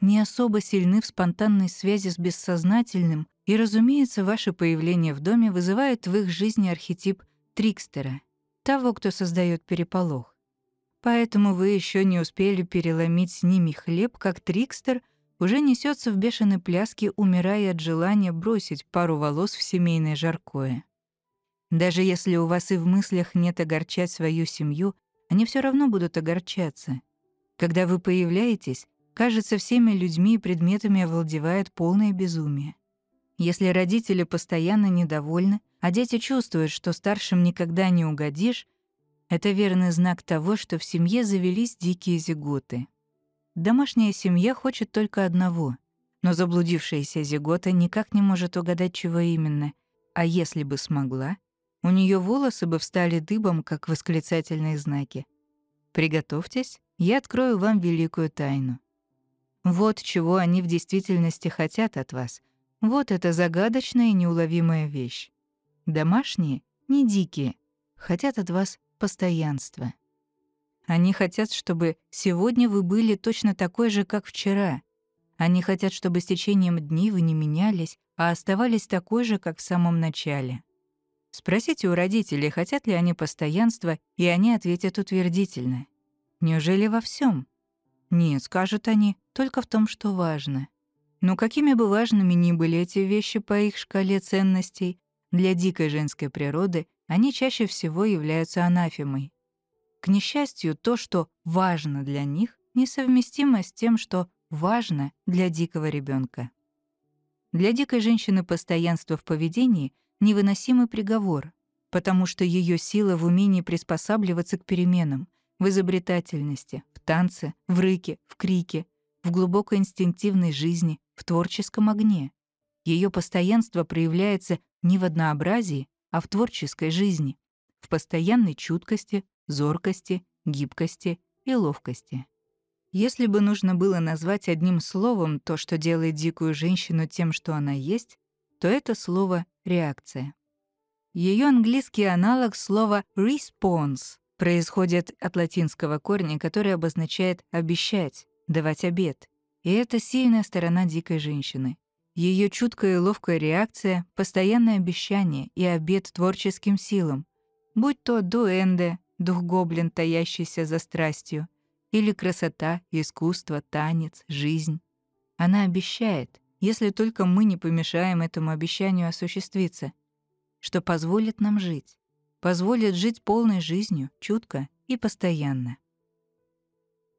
не особо сильны в спонтанной связи с бессознательным, и, разумеется, ваше появление в доме вызывает в их жизни архетип трикстера, того, кто создает переполох. Поэтому вы еще не успели переломить с ними хлеб, как трикстер уже несется в бешеной пляске, умирая от желания бросить пару волос в семейное жаркое. Даже если у вас и в мыслях нет огорчать свою семью, они все равно будут огорчаться. Когда вы появляетесь, кажется, всеми людьми и предметами овладевает полное безумие. Если родители постоянно недовольны, а дети чувствуют, что старшим никогда не угодишь, это верный знак того, что в семье завелись дикие зиготы. Домашняя семья хочет только одного, но заблудившаяся зигота никак не может угадать, чего именно, а если бы смогла, у нее волосы бы встали дыбом, как восклицательные знаки. «Приготовьтесь, я открою вам великую тайну». Вот чего они в действительности хотят от вас. Вот эта загадочная и неуловимая вещь. Домашние, не дикие, хотят от вас постоянства. Они хотят, чтобы сегодня вы были точно такой же, как вчера. Они хотят, чтобы с течением дней вы не менялись, а оставались такой же, как в самом начале. Спросите у родителей, хотят ли они постоянства, и они ответят утвердительно. Неужели во всем? Нет, скажут они, только в том, что важно. Но какими бы важными ни были эти вещи по их шкале ценностей, для дикой женской природы они чаще всего являются анафемой. К несчастью, то, что важно для них, несовместимо с тем, что важно для дикого ребенка. Для дикой женщины постоянство в поведении невыносимый приговор, потому что ее сила в умении приспосабливаться к переменам, в изобретательности, в танце, в рыке, в крике, в глубокой инстинктивной жизни, в творческом огне. Ее постоянство проявляется не в однообразии, а в творческой жизни, в постоянной чуткости, зоркости, гибкости и ловкости. Если бы нужно было назвать одним словом то, что делает дикую женщину тем, что она есть, то это слово реакция. Ее английский аналог слова «response» происходит от латинского корня, который обозначает «обещать», «давать обед». И это сильная сторона дикой женщины. Ее чуткая и ловкая реакция — постоянное обещание и обед творческим силам, будь то дуэнде, дух-гоблин, таящийся за страстью, или красота, искусство, танец, жизнь. Она обещает, если только мы не помешаем этому обещанию осуществиться, что позволит нам жить, позволит жить полной жизнью, чутко и постоянно.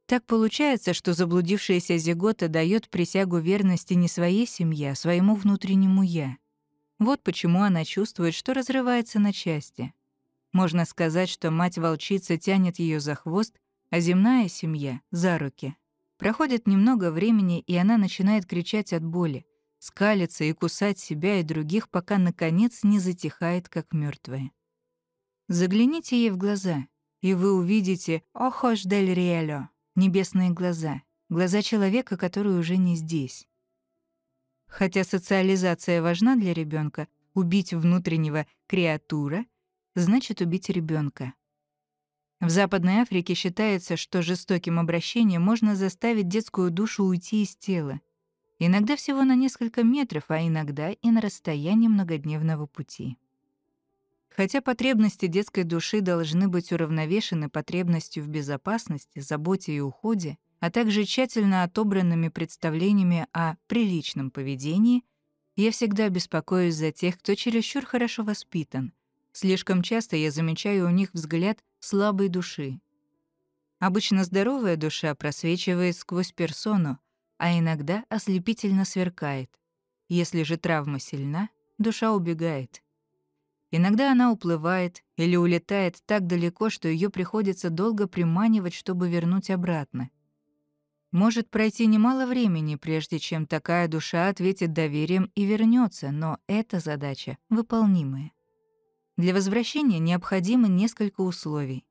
Так получается, что заблудившаяся Зигота дает присягу верности не своей семье, а своему внутреннему «я». Вот почему она чувствует, что разрывается на части. Можно сказать, что мать-волчица тянет ее за хвост, а земная семья — за руки — Проходит немного времени, и она начинает кричать от боли, скалиться и кусать себя и других, пока, наконец, не затихает, как мертвая. Загляните ей в глаза, и вы увидите «Охош дель Риэльо» — небесные глаза, глаза человека, который уже не здесь. Хотя социализация важна для ребенка, убить внутреннего креатура значит убить ребенка, в Западной Африке считается, что жестоким обращением можно заставить детскую душу уйти из тела. Иногда всего на несколько метров, а иногда и на расстоянии многодневного пути. Хотя потребности детской души должны быть уравновешены потребностью в безопасности, заботе и уходе, а также тщательно отобранными представлениями о приличном поведении, я всегда беспокоюсь за тех, кто чересчур хорошо воспитан — Слишком часто я замечаю у них взгляд слабой души. Обычно здоровая душа просвечивает сквозь персону, а иногда ослепительно сверкает. Если же травма сильна, душа убегает. Иногда она уплывает или улетает так далеко, что ее приходится долго приманивать, чтобы вернуть обратно. Может пройти немало времени, прежде чем такая душа ответит доверием и вернется, но эта задача выполнимая. Для возвращения необходимо несколько условий.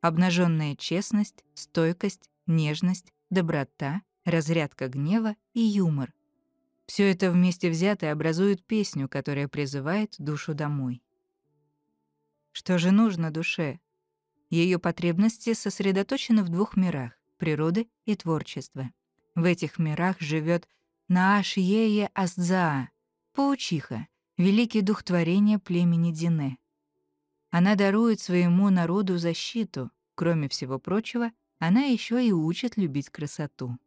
Обнаженная честность, стойкость, нежность, доброта, разрядка гнева и юмор. Все это вместе взятое образует песню, которая призывает душу домой. Что же нужно душе? Ее потребности сосредоточены в двух мирах — природы и творчества. В этих мирах живет Наашьея Аздзаа, паучиха, великий дух творения племени Дине. Она дарует своему народу защиту, кроме всего прочего, она еще и учит любить красоту.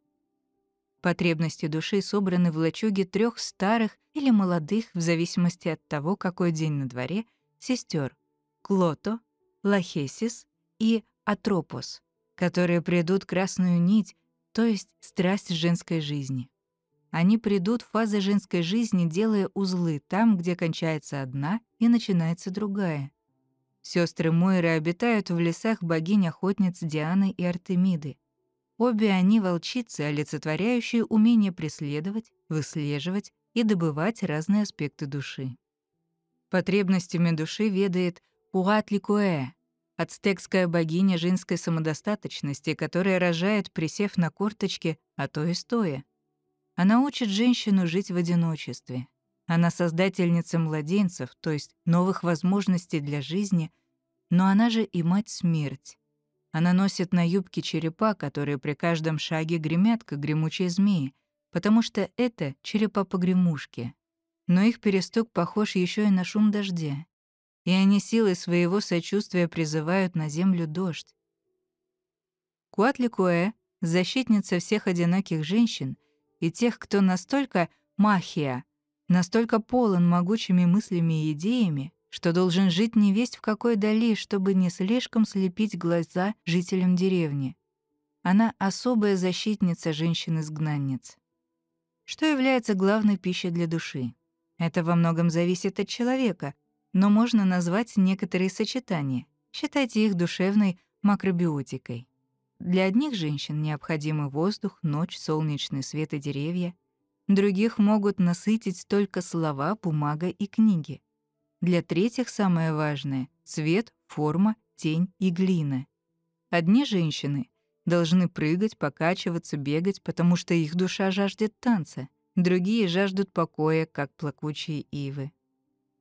Потребности души собраны в лачуге трех старых или молодых, в зависимости от того, какой день на дворе, сестер Клото, Лахесис и Атропос, которые придут красную нить, то есть страсть женской жизни. Они придут в фазы женской жизни, делая узлы там, где кончается одна и начинается другая. Сестры Мойры обитают в лесах богинь-охотниц Дианы и Артемиды. Обе они волчицы, олицетворяющие умение преследовать, выслеживать и добывать разные аспекты души. Потребностями души ведает Уатликуэ, ацтекская богиня женской самодостаточности, которая рожает, присев на корточки, а то и стоя. Она учит женщину жить в одиночестве. Она создательница младенцев, то есть новых возможностей для жизни, но она же и мать-смерть. Она носит на юбке черепа, которые при каждом шаге гремят, как гремучие змеи, потому что это черепа-погремушки. Но их перестук похож еще и на шум дождя. И они силой своего сочувствия призывают на землю дождь. Куатликуэ, защитница всех одиноких женщин, и тех, кто настолько махия, настолько полон могучими мыслями и идеями, что должен жить невесть в какой дали, чтобы не слишком слепить глаза жителям деревни. Она особая защитница женщин-изгнанниц. Что является главной пищей для души? Это во многом зависит от человека, но можно назвать некоторые сочетания. Считайте их душевной макробиотикой. Для одних женщин необходимы воздух, ночь, солнечный свет и деревья. Других могут насытить только слова, бумага и книги. Для третьих самое важное — цвет, форма, тень и глина. Одни женщины должны прыгать, покачиваться, бегать, потому что их душа жаждет танца, другие жаждут покоя, как плакучие ивы.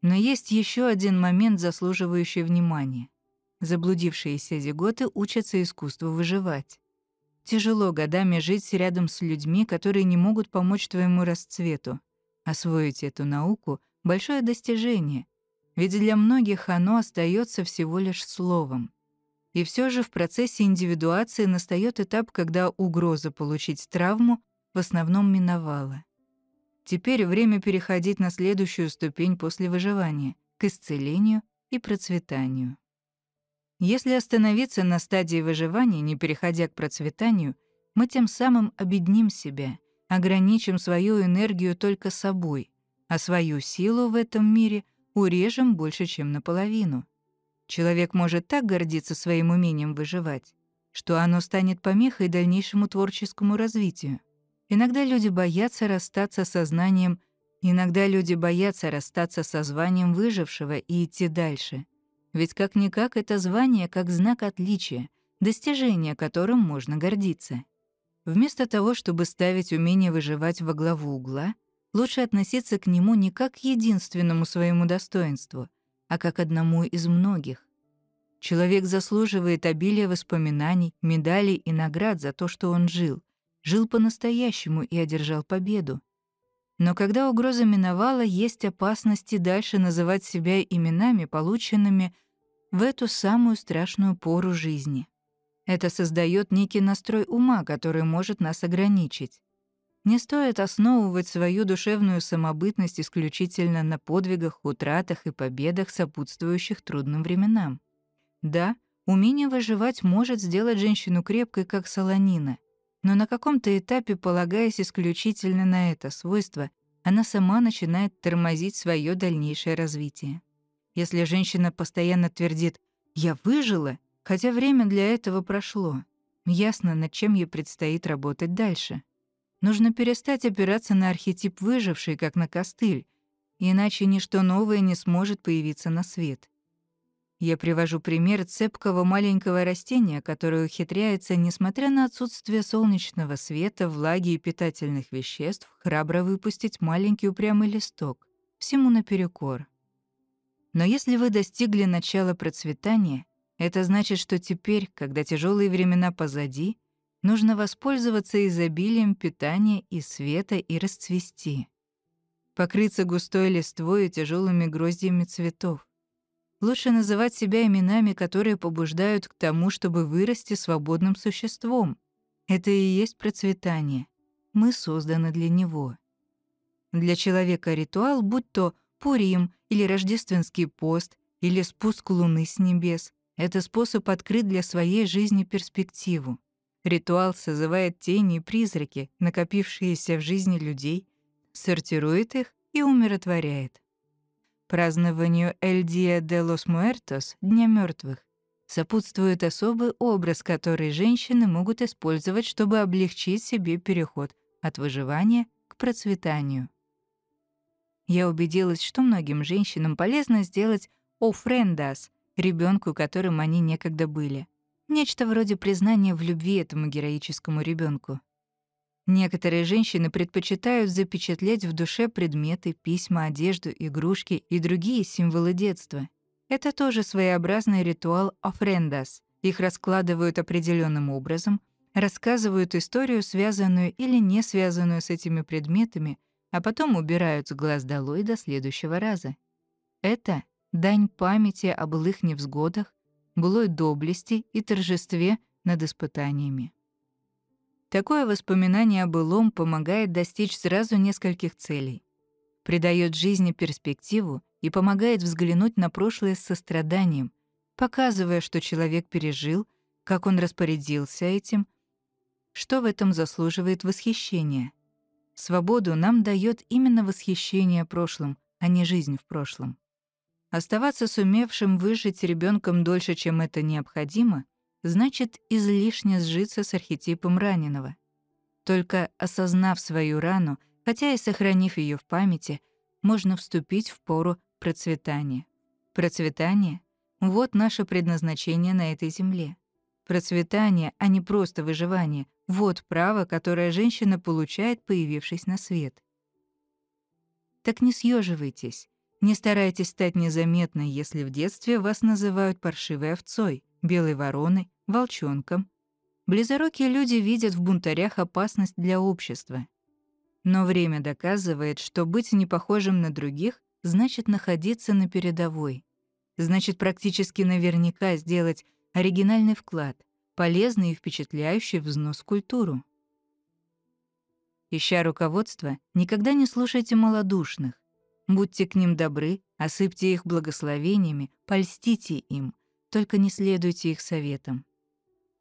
Но есть еще один момент, заслуживающий внимания — Заблудившиеся зиготы учатся искусству выживать. Тяжело годами жить рядом с людьми, которые не могут помочь твоему расцвету. Освоить эту науку — большое достижение, ведь для многих оно остается всего лишь словом. И все же в процессе индивидуации настает этап, когда угроза получить травму в основном миновала. Теперь время переходить на следующую ступень после выживания — к исцелению и процветанию. Если остановиться на стадии выживания, не переходя к процветанию, мы тем самым обедним себя, ограничим свою энергию только собой, а свою силу в этом мире урежем больше, чем наполовину. Человек может так гордиться своим умением выживать, что оно станет помехой дальнейшему творческому развитию. Иногда люди боятся расстаться со знанием, иногда люди боятся расстаться со званием выжившего и идти дальше — ведь как-никак это звание как знак отличия, достижение которым можно гордиться. Вместо того, чтобы ставить умение выживать во главу угла, лучше относиться к нему не как к единственному своему достоинству, а как одному из многих. Человек заслуживает обилия воспоминаний, медалей и наград за то, что он жил, жил по-настоящему и одержал победу. Но когда угроза миновала, есть опасности дальше называть себя именами, полученными – в эту самую страшную пору жизни. Это создает некий настрой ума, который может нас ограничить. Не стоит основывать свою душевную самобытность исключительно на подвигах, утратах и победах, сопутствующих трудным временам. Да, умение выживать может сделать женщину крепкой, как солонина, но на каком-то этапе, полагаясь исключительно на это свойство, она сама начинает тормозить свое дальнейшее развитие если женщина постоянно твердит «я выжила», хотя время для этого прошло. Ясно, над чем ей предстоит работать дальше. Нужно перестать опираться на архетип выжившей, как на костыль, иначе ничто новое не сможет появиться на свет. Я привожу пример цепкого маленького растения, которое ухитряется, несмотря на отсутствие солнечного света, влаги и питательных веществ, храбро выпустить маленький упрямый листок, всему наперекор. Но если вы достигли начала процветания, это значит, что теперь, когда тяжелые времена позади, нужно воспользоваться изобилием питания и света и расцвести. Покрыться густой листвой и тяжелыми гроздьями цветов. Лучше называть себя именами, которые побуждают к тому, чтобы вырасти свободным существом. Это и есть процветание. Мы созданы для него. Для человека ритуал, будь то — Пурием или рождественский пост, или спуск луны с небес. Это способ открыть для своей жизни перспективу. Ритуал созывает тени и призраки, накопившиеся в жизни людей, сортирует их и умиротворяет. Празднованию «El Día de los Muertos» — Дня мертвых сопутствует особый образ, который женщины могут использовать, чтобы облегчить себе переход от выживания к процветанию. Я убедилась, что многим женщинам полезно сделать «офрендас» — ребенку, которым они некогда были. Нечто вроде признания в любви этому героическому ребенку. Некоторые женщины предпочитают запечатлеть в душе предметы, письма, одежду, игрушки и другие символы детства. Это тоже своеобразный ритуал «офрендас». Их раскладывают определенным образом, рассказывают историю, связанную или не связанную с этими предметами — а потом убирают с глаз долой до следующего раза. Это дань памяти о былых невзгодах, былой доблести и торжестве над испытаниями. Такое воспоминание о былом помогает достичь сразу нескольких целей. Придает жизни перспективу и помогает взглянуть на прошлое с состраданием, показывая, что человек пережил, как он распорядился этим, что в этом заслуживает восхищения — Свободу нам дает именно восхищение прошлым, а не жизнь в прошлом. Оставаться сумевшим выжить ребенком дольше, чем это необходимо, значит излишне сжиться с архетипом раненого. Только осознав свою рану, хотя и сохранив ее в памяти, можно вступить в пору процветания. Процветание — вот наше предназначение на этой земле. Процветание, а не просто выживание — вот право, которое женщина получает, появившись на свет. Так не съеживайтесь, не старайтесь стать незаметной, если в детстве вас называют паршивой овцой, белой вороной, волчонком. Близорукие люди видят в бунтарях опасность для общества. Но время доказывает, что быть непохожим на других значит находиться на передовой. Значит практически наверняка сделать оригинальный вклад, полезный и впечатляющий взнос в культуру. Ища руководство, никогда не слушайте малодушных. Будьте к ним добры, осыпьте их благословениями, польстите им, только не следуйте их советам.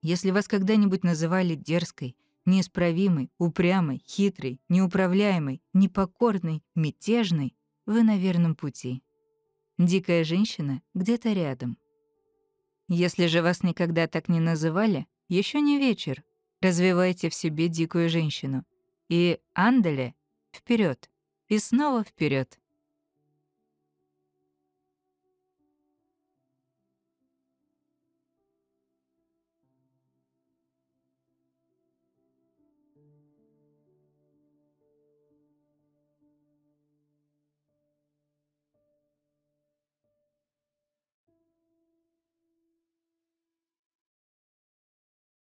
Если вас когда-нибудь называли дерзкой, неисправимой, упрямой, хитрой, неуправляемой, непокорной, мятежной, вы на верном пути. Дикая женщина где-то рядом — если же вас никогда так не называли, еще не вечер. Развивайте в себе дикую женщину. И Анделе вперед, и снова вперед.